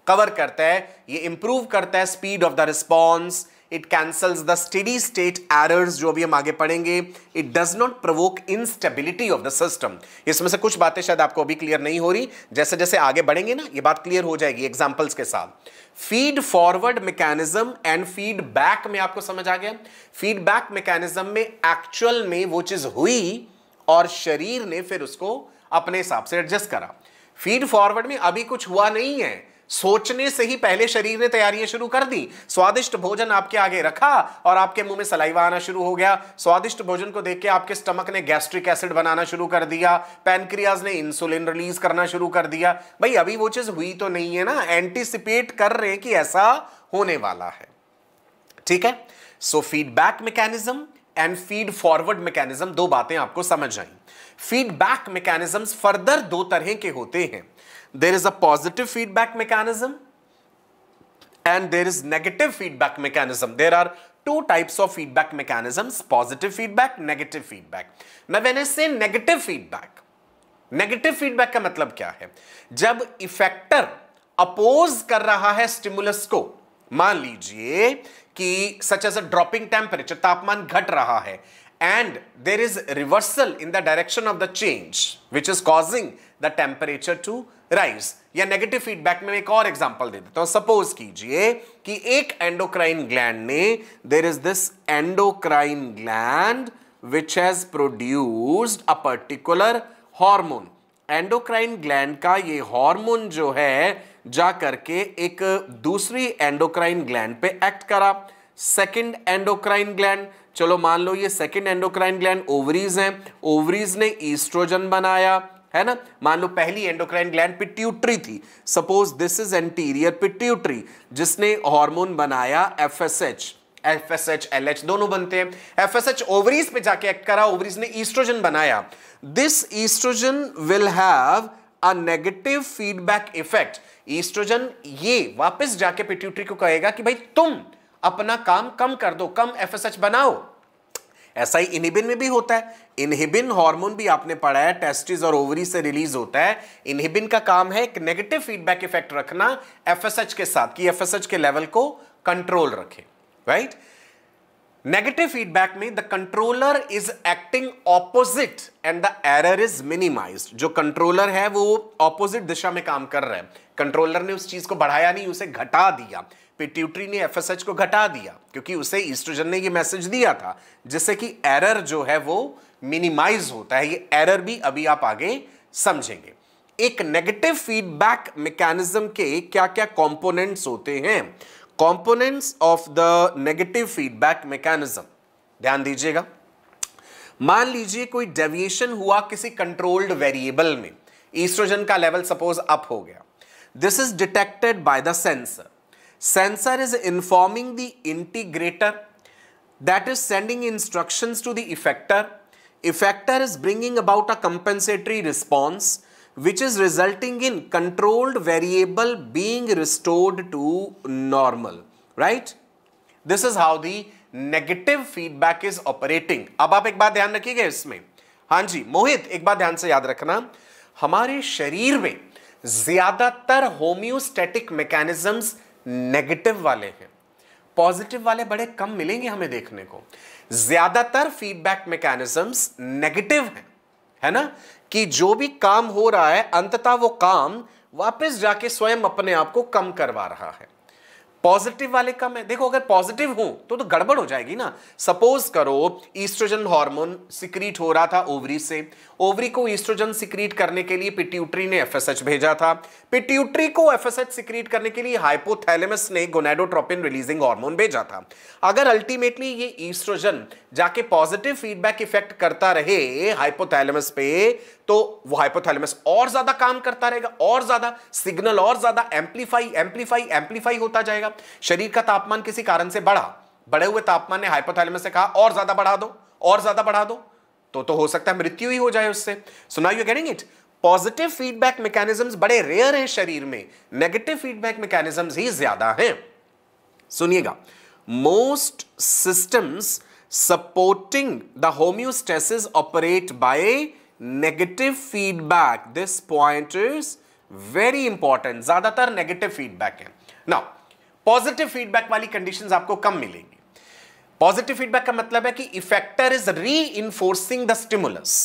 कवर करता है ये इंप्रूव करता है speed of the response it cancels the steady state errors जो अभी हम आगे पढ़ेंगे it does not provoke instability of the system इसमें से कुछ बातें शायद आपको अभी क्लियर नहीं हो रही जैसे जैसे आगे बढ़ेंगे ना ये बात क्लियर हो जाएगी एग्जाम्पल्स के साथ feed forward mechanism and feedback में आपको समझ आ गया फीडबैक मैकेनिज्म में एक्चुअल में वो चीज हुई और शरीर ने फिर उसको अपने हिसाब से एडजस्ट करा फीड फॉरवर्ड में अभी कुछ हुआ नहीं है सोचने से ही पहले शरीर ने तैयारियां शुरू कर दी स्वादिष्ट भोजन आपके आगे रखा और आपके मुंह में सलाइवा आना शुरू हो गया स्वादिष्ट भोजन को देख के आपके स्टमक ने गैस्ट्रिक एसिड बनाना शुरू कर दिया पैनक्रियाज ने इंसुलिन रिलीज करना शुरू कर दिया भाई अभी वो चीज हुई तो नहीं है ना एंटिसिपेट कर रहे हैं कि ऐसा होने वाला है ठीक है so feedback mechanism and feed forward mechanism दो बातें आपको समझ आई फीडबैक मैकेनिज्म फर्दर दो तरह के होते हैं there is a positive feedback mechanism and there is negative feedback mechanism. There are two types of feedback mechanisms, positive feedback, negative feedback. Now when I say negative feedback, negative feedback ka matlab kya hai jab effector oppose kar raha hai stimulus ko maan lijiye ki such as a dropping temperature tapman ghat raha hai and there is reversal in the direction of the change which is causing the temperature to rise या negative feedback में एक और example दे देता हूं suppose कीजिए कि एक endocrine gland ने there is this endocrine gland which has produced a particular hormone endocrine gland का ये हॉर्मोन जो है जा करके एक दूसरी एंडोक्राइन ग्लैंड पे एक्ट करा सेकंड एंडोक्राइन ग्लैंड चलो मान लो ये सेकंड एंडोक्राइन ग्लैंड ओवरीज हैं ओवरीज ने ईस्ट्रोजन बनाया है ना मान लो पहली एंडोक्राइन ग्लैंड पिट्यूटरी थी suppose this is anterior pituitary जिसने हार्मोन बनाया एफएसएच एफएसएच एलएच दोनों बनते हैं एच ओवरीज पे जाके एक्ट करा ओवरीज ने ईस्ट्रोजन बनाया this oestrogen will have a negative feedback effect oestrogen ये वापस जाके पिट्यूटरी को कहेगा कि भाई तुम अपना काम कम कर दो कम एच बनाओ ऐसा ही इनहिबिन में भी होता है इनहिबिन हार्मोन भी आपने पढ़ा है टेस्टिस और ओवरी से रिलीज होता है इनहिबिन का काम है एक नेगेटिव फीडबैक इफेक्ट रखना एफएसएच के साथ कि एफएसएच के लेवल को कंट्रोल रखे राइट नेगेटिव फीडबैक में the controller is acting opposite and the error is minimise जो कंट्रोलर है वो ऑपोजिट दिशा में काम कर रहा है कंट्रोलर ने उस चीज को बढ़ाया नहीं उसे घटा दिया पिट्यूटरी ने एफ को घटा दिया क्योंकि उसे ईस्ट्रोजन ने ये मैसेज दिया था जिससे कि एरर जो है वो मिनिमाइज होता है ये एरर भी अभी आप आगे समझेंगे एक नेगेटिव फीडबैक मैकेनिज्म के क्या क्या कंपोनेंट्स होते हैं components of the negative feedback mechanism ध्यान दीजिएगा मान लीजिए कोई डेविएशन हुआ किसी कंट्रोल्ड वेरिएबल में ईस्ट्रोजन का लेवल सपोज अप हो गया this is detected by the sensor sensor is informing the integrator that is sending instructions to the effector. Effector is bringing about a compensatory response which is resulting in controlled variable being restored to normal, right? This is how the negative feedback is operating. अब आप एक बात ध्यान रखिएगा इसमें हाँ जी मोहित एक बात ध्यान से याद रखना हमारे शरीर में ज्यादातर होम्योस्टेटिक मैकेनिज्म्स नेगेटिव वाले हैं पॉजिटिव वाले बड़े कम मिलेंगे हमें देखने को ज्यादातर फीडबैक मैकेनिज्म्स नेगेटिव हैं है ना कि जो भी काम हो रहा है अंततः वो काम वापस जाके स्वयं अपने आप को कम करवा रहा है पॉजिटिव वाले कम है देखो अगर पॉजिटिव हो तो तो गड़बड़ हो जाएगी ना सपोज करो ईस्ट्रोजन हार्मोन सिक्रीट हो रहा था ओवरी से ओवरी को ईस्ट्रोजन सिक्रीट करने के लिए पिट्यूटरी ने एफएसएच भेजा था पिट्यूटरी को एफएसएच सिक्रीट करने के लिए हाइपोथैलेमस ने गोनेडोट्रोपिन रिलीजिंग हार्मोन भेजा था अगर अल्टीमेटली ये ईस्ट्रोजन जाके पॉजिटिव फीडबैक इफेक्ट करता रहे हाइपोथैलेमस पे तो वो हाइपोथैलेमस और ज्यादा काम करता रहेगा और ज्यादा सिग्नल और ज्यादा एम्पलीफाई एम्पलीफाई एम्पलीफाई होता जाएगा शरीर का तापमान किसी कारण से बढ़ा बढ़े हुए तापमान ने हाइपोथैलेमस से कहा और ज्यादा बढ़ा दो और ज्यादा बढ़ा दो तो तो हो सकता है मृत्यु ही हो जाए उससे सुना you getting it positive feedback mechanism बड़े रेयर हैं शरीर में नेगेटिव फीडबैक मैकेनिज्म ही ज्यादा हैं सुनिएगा most systems supporting the homeostasis operate by negative feedback this point is very important ज्यादातर नेगेटिव फीडबैक है ना पॉजिटिव फीडबैक वाली कंडीशन आपको कम मिलेंगी पॉजिटिव फीडबैक का मतलब है कि effector is reinforcing the stimulus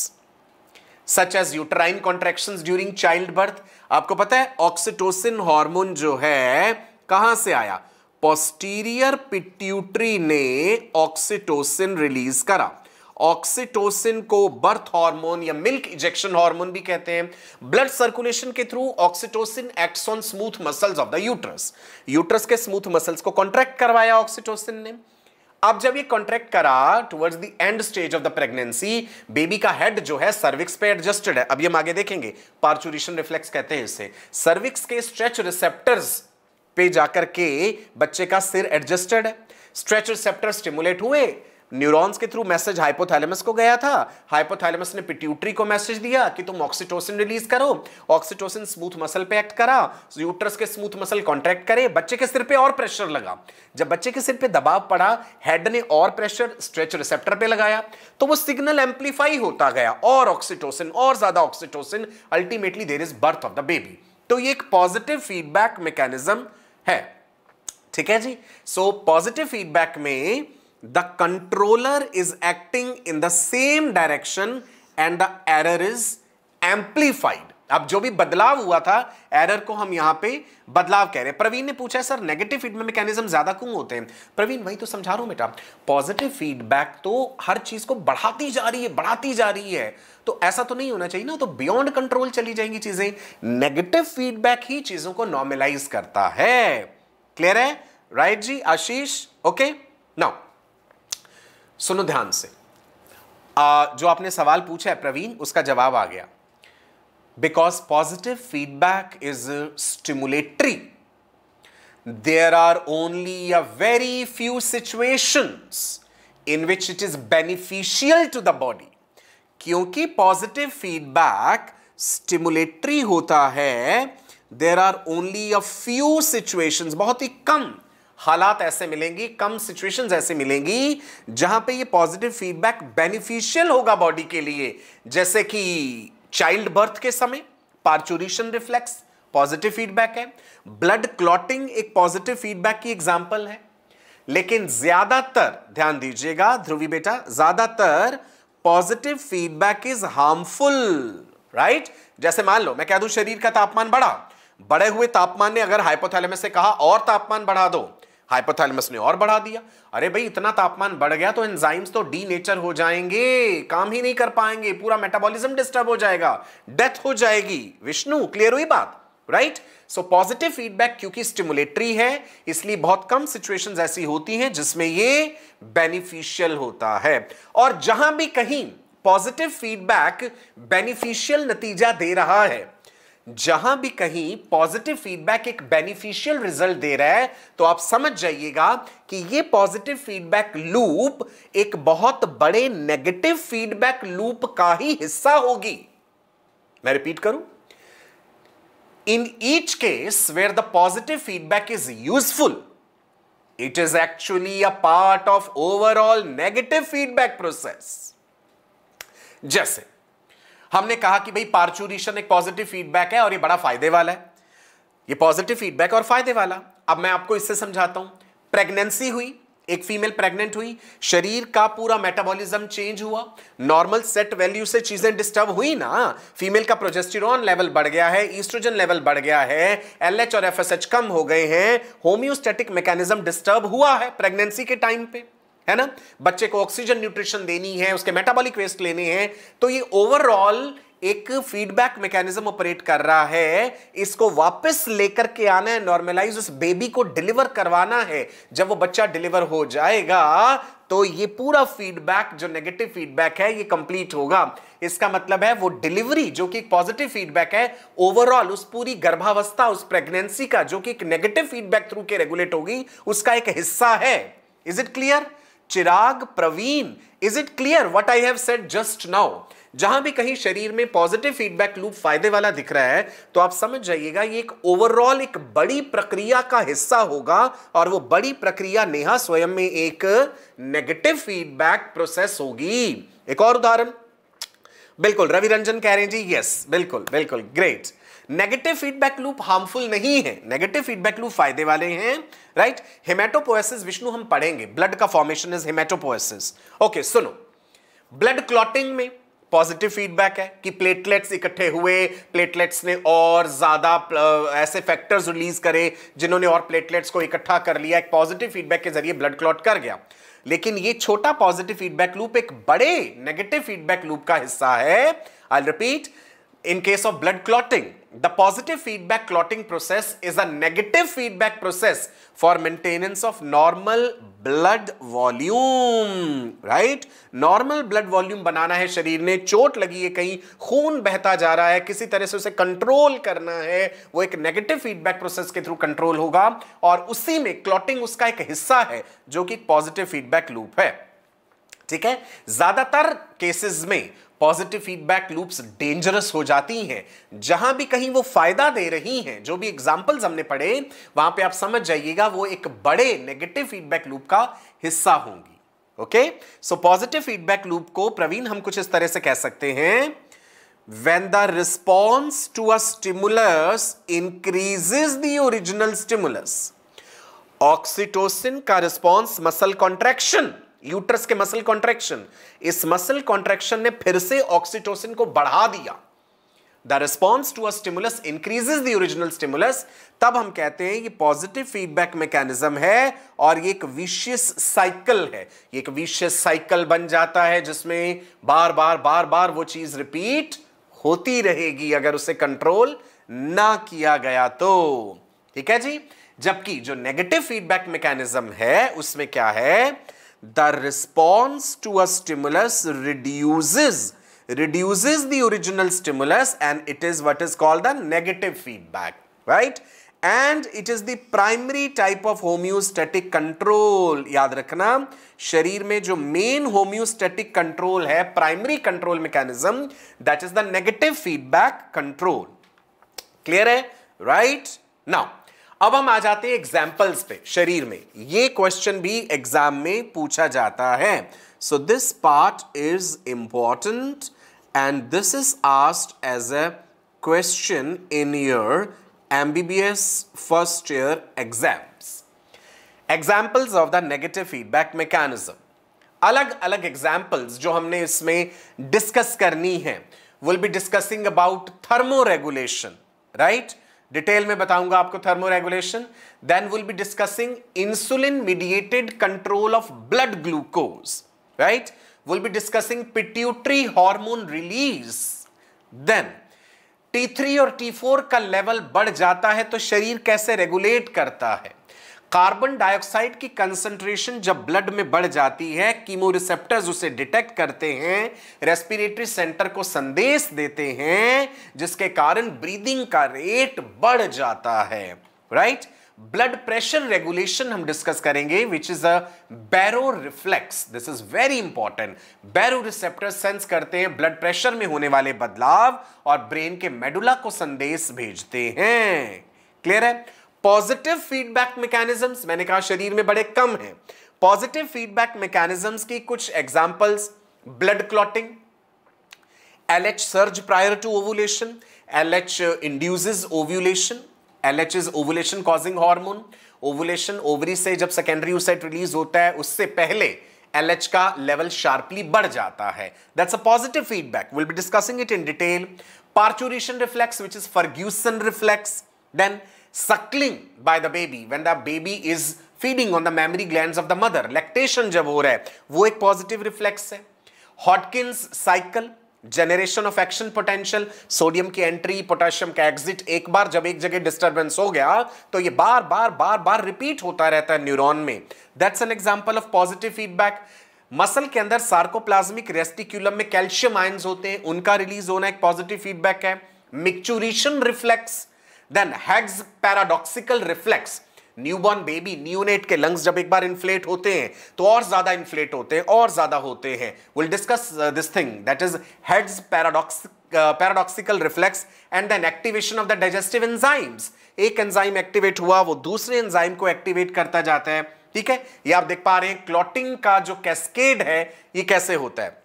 such as uterine contraction during childbirth आपको पता है ऑक्सीटोसिन हार्मोन जो है कहां से आया पोस्टीरियर पिट्यूटरी ने ऑक्सीटोसिन रिलीज करा ऑक्सीटोसिन को बर्थ हार्मोन या मिल्क इजेक्शन हार्मोन भी कहते हैं ब्लड सर्कुलेशन के through oxytocin acts on smooth muscles of the uterus uterus के स्मूथ मसल्स को कॉन्ट्रैक्ट करवाया ऑक्सीटोसिन ने अब जब ये कॉन्ट्रैक्ट करा towards the end stage of the pregnancy baby का हेड जो है सर्विक्स पे एडजस्टेड है अब ये हम आगे देखेंगे पार्चुरेशन रिफ्लेक्स कहते हैं इसे सर्विक्स के स्ट्रेच रिसेप्टर्स पे जाकर के बच्चे का सिर एडजस्टेड है स्ट्रेच रिसेप्टर स्टिमुलेट हुए न्यूरॉन्स के थ्रू मैसेज हाइपोथैलेमस को गया था हाइपोथैलेमस ने पिट्यूटरी को मैसेज दिया कि तुम ऑक्सीटोसिन रिलीज करो ऑक्सीटोसिन स्मूथ मसल पे एक्ट करा यूट्रस के स्मूथ मसल कॉन्ट्रैक्ट करे बच्चे के सिर पे और प्रेशर लगा जब बच्चे के सिर पे दबाव पड़ा हेड ने और प्रेशर स्ट्रेच रिसेप्टर पे लगाया तो वो सिग्नल एम्पलीफाई होता गया और ऑक्सीटोसिन और ज्यादा oxytocin ultimately there is birth of the baby तो ये एक पॉजिटिव फीडबैक मैकेनिज्म है ठीक है जी सो पॉजिटिव फीडबैक में the controller is acting in the same direction and the error is amplified अब जो भी बदलाव हुआ था एरर को हम यहां पे बदलाव कह रहे हैं प्रवीण ने पूछा सर नेगेटिव फीडबैक मैकेनिज्म ज्यादा क्यों होते हैं प्रवीण वही तो समझा रहा हूं बेटा पॉजिटिव फीडबैक तो हर चीज को बढ़ाती जा रही है बढ़ाती जा रही है तो ऐसा तो नहीं होना चाहिए ना तो बियॉन्ड कंट्रोल चली जाएंगी चीजें नेगेटिव फीडबैक ही चीजों को नॉर्मलाइज करता है क्लियर है राइट जी आशीष ओके नाउ सुनो ध्यान से आ, जो आपने सवाल पूछा है प्रवीण उसका जवाब आ गया because positive feedback is stimulatory there are only a very few situations in which it is beneficial to the body क्योंकि पॉजिटिव फीडबैक स्टिमुलेटरी होता है there are only a few situation बहुत ही कम हालात ऐसे मिलेंगी कम सिचुएशंस ऐसे मिलेंगी जहां पे ये पॉजिटिव फीडबैक बेनिफिशियल होगा बॉडी के लिए जैसे कि चाइल्ड बर्थ के समय पार्चुरेशन रिफ्लेक्स पॉजिटिव फीडबैक है ब्लड क्लॉटिंग एक पॉजिटिव फीडबैक की एग्जाम्पल है लेकिन ज्यादातर ध्यान दीजिएगा ध्रुवी बेटा ज्यादातर positive feedback is harmful right जैसे मान लो मैं कह दू शरीर का तापमान बढ़ा बढ़े हुए तापमान ने अगर हाइपोथैलेमस से कहा और तापमान बढ़ा दो हाइपोथैलेमस ने और बढ़ा दिया अरे भाई इतना तापमान बढ़ गया तो एंजाइम्स तो डी नेचर हो जाएंगे काम ही नहीं कर पाएंगे पूरा मेटाबॉलिज्म डिस्टर्ब हो जाएगा डेथ हो जाएगी विष्णु क्लियर हुई बात राइट सो पॉजिटिव फीडबैक क्योंकि स्टिमुलेटरी है इसलिए बहुत कम सिचुएशन ऐसी होती हैं जिसमें ये बेनिफिशियल होता है और जहां भी कहीं पॉजिटिव फीडबैक बेनिफिशियल नतीजा दे रहा है जहां भी कहीं पॉजिटिव फीडबैक एक बेनिफिशियल रिजल्ट दे रहा है तो आप समझ जाइएगा कि ये पॉजिटिव फीडबैक लूप एक बहुत बड़े नेगेटिव फीडबैक लूप का ही हिस्सा होगी मैं रिपीट करूं in each case where the positive feedback is useful it is actually a part of overall negative feedback process जैसे हमने कहा कि भाई पार्चुरेशन एक पॉजिटिव फीडबैक है और ये बड़ा फायदे वाला है ये पॉजिटिव फीडबैक और फायदे वाला अब मैं आपको इससे समझाता हूं प्रेगनेंसी हुई एक फीमेल प्रेग्नेंट हुई शरीर का पूरा मेटाबॉलिज्म चेंज हुआ नॉर्मल सेट वैल्यू से चीजें डिस्टर्ब हुई ना फीमेल का प्रोजेस्टिरोन लेवल बढ़ गया है ईस्ट्रोजन लेवल बढ़ गया है एलएच और एफएसएच कम हो गए हैं होम्योस्टेटिक मैकेनिज्म डिस्टर्ब हुआ है प्रेगनेंसी के टाइम पे है ना बच्चे को ऑक्सीजन न्यूट्रिशन देनी है उसके मेटाबॉलिक वेस्ट लेने हैं तो ये ओवरऑल एक फीडबैक मैकेनिज्म ऑपरेट कर रहा है इसको वापस लेकर के आना है नॉर्मलाइज उस बेबी को डिलीवर करवाना है जब वो बच्चा डिलीवर हो जाएगा तो ये पूरा फीडबैक जो नेगेटिव फीडबैक है ये कंप्लीट होगा इसका मतलब है वो डिलीवरी जो कि एक पॉजिटिव फीडबैक है ओवरऑल उस पूरी गर्भावस्था उस प्रेगनेंसी का जो कि एक नेगेटिव फीडबैक थ्रू के रेगुलेट होगी उसका एक हिस्सा है is it clear Chirag Praveen is it clear what I have set just now जहां भी कहीं शरीर में पॉजिटिव फीडबैक लूप फायदे वाला दिख रहा है तो आप समझ जाइएगा ये एक ओवरऑल एक बड़ी प्रक्रिया का हिस्सा होगा और वो बड़ी प्रक्रिया नेहा स्वयं में एक नेगेटिव फीडबैक प्रोसेस होगी एक और उदाहरण बिल्कुल रवि रंजन कह रहे हैं जी यस बिल्कुल बिल्कुल great negative feedback loop harmful नहीं है नेगेटिव फीडबैक लूप फायदे वाले हैं राइट हेमेटोपोएसिस विष्णु हम पढ़ेंगे ब्लड का फॉर्मेशन इज हेमेटोपोएसिस ओके सुनो ब्लड क्लॉटिंग में पॉजिटिव फीडबैक है कि प्लेटलेट्स इकट्ठे हुए प्लेटलेट्स ने और ज़्यादा ऐसे फैक्टर्स रिलीज करे जिन्होंने और प्लेटलेट्स को इकट्ठा कर लिया एक पॉजिटिव फीडबैक के जरिए ब्लड क्लॉट कर गया लेकिन ये छोटा पॉजिटिव फीडबैक लूप एक बड़े नेगेटिव फीडबैक लूप का हिस्सा है I repeat in case of blood clotting the positive feedback clotting process is a negative feedback process for maintenance of normal blood volume, right? Normal blood volume banana hai sharir ne chot lagi hai कहीं khoon behta ja raha hai kisi tarah se use control karna hai wo ek negative feedback process ke through control hoga aur usi mein clotting uska ek hissa hai jo ki positive feedback loop hai ठीक है ज्यादातर cases में positive feedback loops dangerous हो जाती हैं जहां भी कहीं वो फायदा दे रही हैं जो भी एग्जाम्पल्स हमने पढ़े वहां पे आप समझ जाइएगा वो एक बड़े नेगेटिव फीडबैक लूप का हिस्सा होंगी okay so positive feedback loop को प्रवीण हम कुछ इस तरह से कह सकते हैं when the response to a stimulus increases the original stimulus oxytocin का रिस्पॉन्स मसल कॉन्ट्रेक्शन यूट्रस के मसल कॉन्ट्रेक्शन इस मसल कॉन्ट्रेक्शन ने फिर से ऑक्सीटोसिन को बढ़ा दिया the response to a stimulus increases the original stimulus तब हम कहते हैं ये पॉजिटिव फीडबैक मैकेनिज्म है और ये एक विशियस साइकिल है ये एक विशियस साइकिल बन जाता है जिसमें बार बार बार बार वो चीज रिपीट होती रहेगी अगर उसे कंट्रोल ना किया गया तो ठीक है जी जबकि जो नेगेटिव फीडबैक मैकेनिज्म है उसमें क्या है the response to a stimulus reduces reduces the original stimulus and it is what is called the negative feedback right and it is the primary type of homeostatic control yaad rakhna sharir mein jo main homeostatic control hai primary control mechanism that is the negative feedback control clear hai right now अब हम आ जाते हैं examples पे शरीर में ये question भी exam में पूछा जाता है so this part is important and this is asked as a question in your MBBS first year exams examples of the negative feedback mechanism अलग अलग एग्जाम्पल्स जो हमने इसमें डिस्कस करनी है will be discussing about thermoregulation right detail में बताऊंगा आपको thermoregulation then will be discussing insulin mediated control of blood glucose right will be discussing pituitary hormone release then T three और T four का level बढ़ जाता है तो शरीर कैसे रेगुलेट करता है कार्बन डाइऑक्साइड की कंसंट्रेशन जब ब्लड में बढ़ जाती है कीमोरिसेप्टर्स उसे डिटेक्ट करते हैं रेस्पिरेटरी सेंटर को संदेश देते हैं जिसके कारण ब्रीदिंग का रेट बढ़ जाता है राइट ब्लड प्रेशर रेगुलेशन हम डिस्कस करेंगे which is a baroreflex this is very important baroreceptor sense करते हैं ब्लड प्रेशर में होने वाले बदलाव और ब्रेन के मेडुला को संदेश भेजते हैं क्लियर है पॉजिटिव फीडबैक मैकेनिज्म्स मैंने कहा शरीर में बड़े कम हैं पॉजिटिव फीडबैक मैकेनिज्म्स की कुछ examples blood clotting LH surge prior to ovulation LH induces ovulation LH is ovulation causing hormone ovulation ovary से जब सेकेंडरी यूसेट रिलीज होता है उससे पहले एल एच का लेवल शार्पली बढ़ जाता है that's a positive feedback will be discussing it in detail parturition reflex which is Ferguson reflex then suckling by the baby when the baby is feeding on the mammary gland of the mother lactation जब हो रहा है वो एक positive reflex है Hodgkin's cycle generation of action potential sodium की entry potassium का exit एक बार जब एक जगह डिस्टर्बेंस हो गया तो ये बार बार बार बार रिपीट होता रहता है न्यूरॉन में that's an example of positive feedback muscle के अंदर सार्कोप्लाज्मिक रेस्टिक्यूलम में कैल्शियम आइन्स होते हैं उनका रिलीज होना एक पॉजिटिव फीडबैक है micturition reflex then Head's paradoxical reflex newborn baby neonate के लंग्स जब एक बार इन्फ्लेट होते हैं तो और ज्यादा इन्फ्लेट होते हैं और ज्यादा होते हैं will discuss this thing that is Head's paradox paradoxical reflex and then activation of the digestive enzymes एक एंजाइम एक्टिवेट हुआ वो दूसरे एंजाइम को एक्टिवेट करता जाता है ठीक है ये आप देख पा रहे हैं क्लॉटिंग का जो कैस्केड है ये कैसे होता है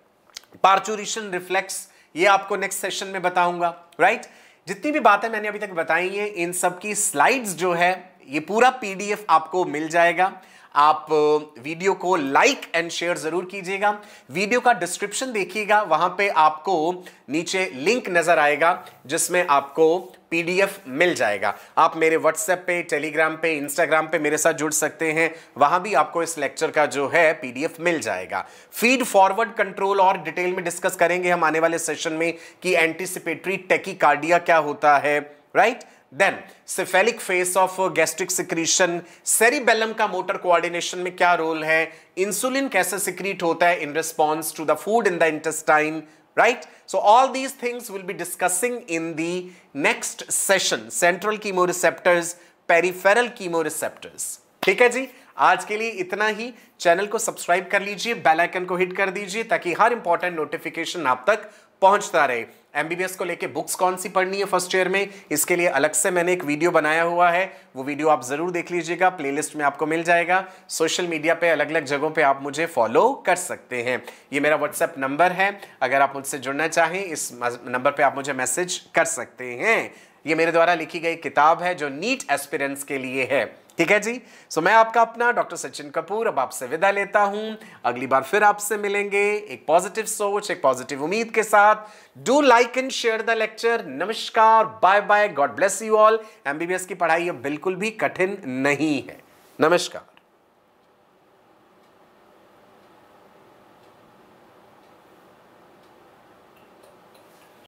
पार्चुरेशन रिफ्लेक्स ये आपको नेक्स्ट सेशन में बताऊंगा राइट right? जितनी भी बातें मैंने अभी तक बताई हैं इन सब की स्लाइड्स जो है ये पूरा पीडीएफ आपको मिल जाएगा आप वीडियो को लाइक एंड शेयर जरूर कीजिएगा वीडियो का डिस्क्रिप्शन देखिएगा वहां पे आपको नीचे लिंक नजर आएगा जिसमें आपको पीडीएफ मिल जाएगा आप मेरे व्हाट्सएप पे टेलीग्राम पे इंस्टाग्राम पे मेरे साथ जुड़ सकते हैं वहां भी आपको इस लेक्चर का जो है पीडीएफ मिल जाएगा फीड फॉरवर्ड कंट्रोल और डिटेल में डिस्कस करेंगे हम आने वाले सेशन में कि एंटीसिपेटरी टेकिकार्डिया क्या होता है right right? Then cephalic phase of gastric secretion cerebellum का मोटर कोऑर्डिनेशन में क्या रोल है इंसुलिन कैसे सिक्रीट होता है in response to the food in the intestine right? So all these things we'll be discussing in the next session. Central chemoreceptors, peripheral chemoreceptors. theek hai ji aaj ke liye itna hi channel ko subscribe kar lijiye bell icon ko hit kar dijiye taki har important notification aap tak pahunchta rahe MBBS को लेके books कौन सी पढ़नी है first year में इसके लिए अलग से मैंने एक वीडियो बनाया हुआ है वो वीडियो आप ज़रूर देख लीजिएगा प्लेलिस्ट में आपको मिल जाएगा सोशल मीडिया पे अलग अलग जगहों पे आप मुझे फॉलो कर सकते हैं ये मेरा व्हाट्सएप नंबर है अगर आप मुझसे जुड़ना चाहें इस नंबर पर आप मुझे मैसेज कर सकते हैं ये मेरे द्वारा लिखी गई किताब है जो नीट एस्पिरेंट्स के लिए है ठीक है जी सो मैं आपका अपना डॉक्टर सचिन कपूर अब आपसे विदा लेता हूं अगली बार फिर आपसे मिलेंगे एक पॉजिटिव सोच एक पॉजिटिव उम्मीद के साथ do like and share the lecture नमस्कार bye bye God bless you all MBBS की पढ़ाई अब बिल्कुल भी कठिन नहीं है नमस्कार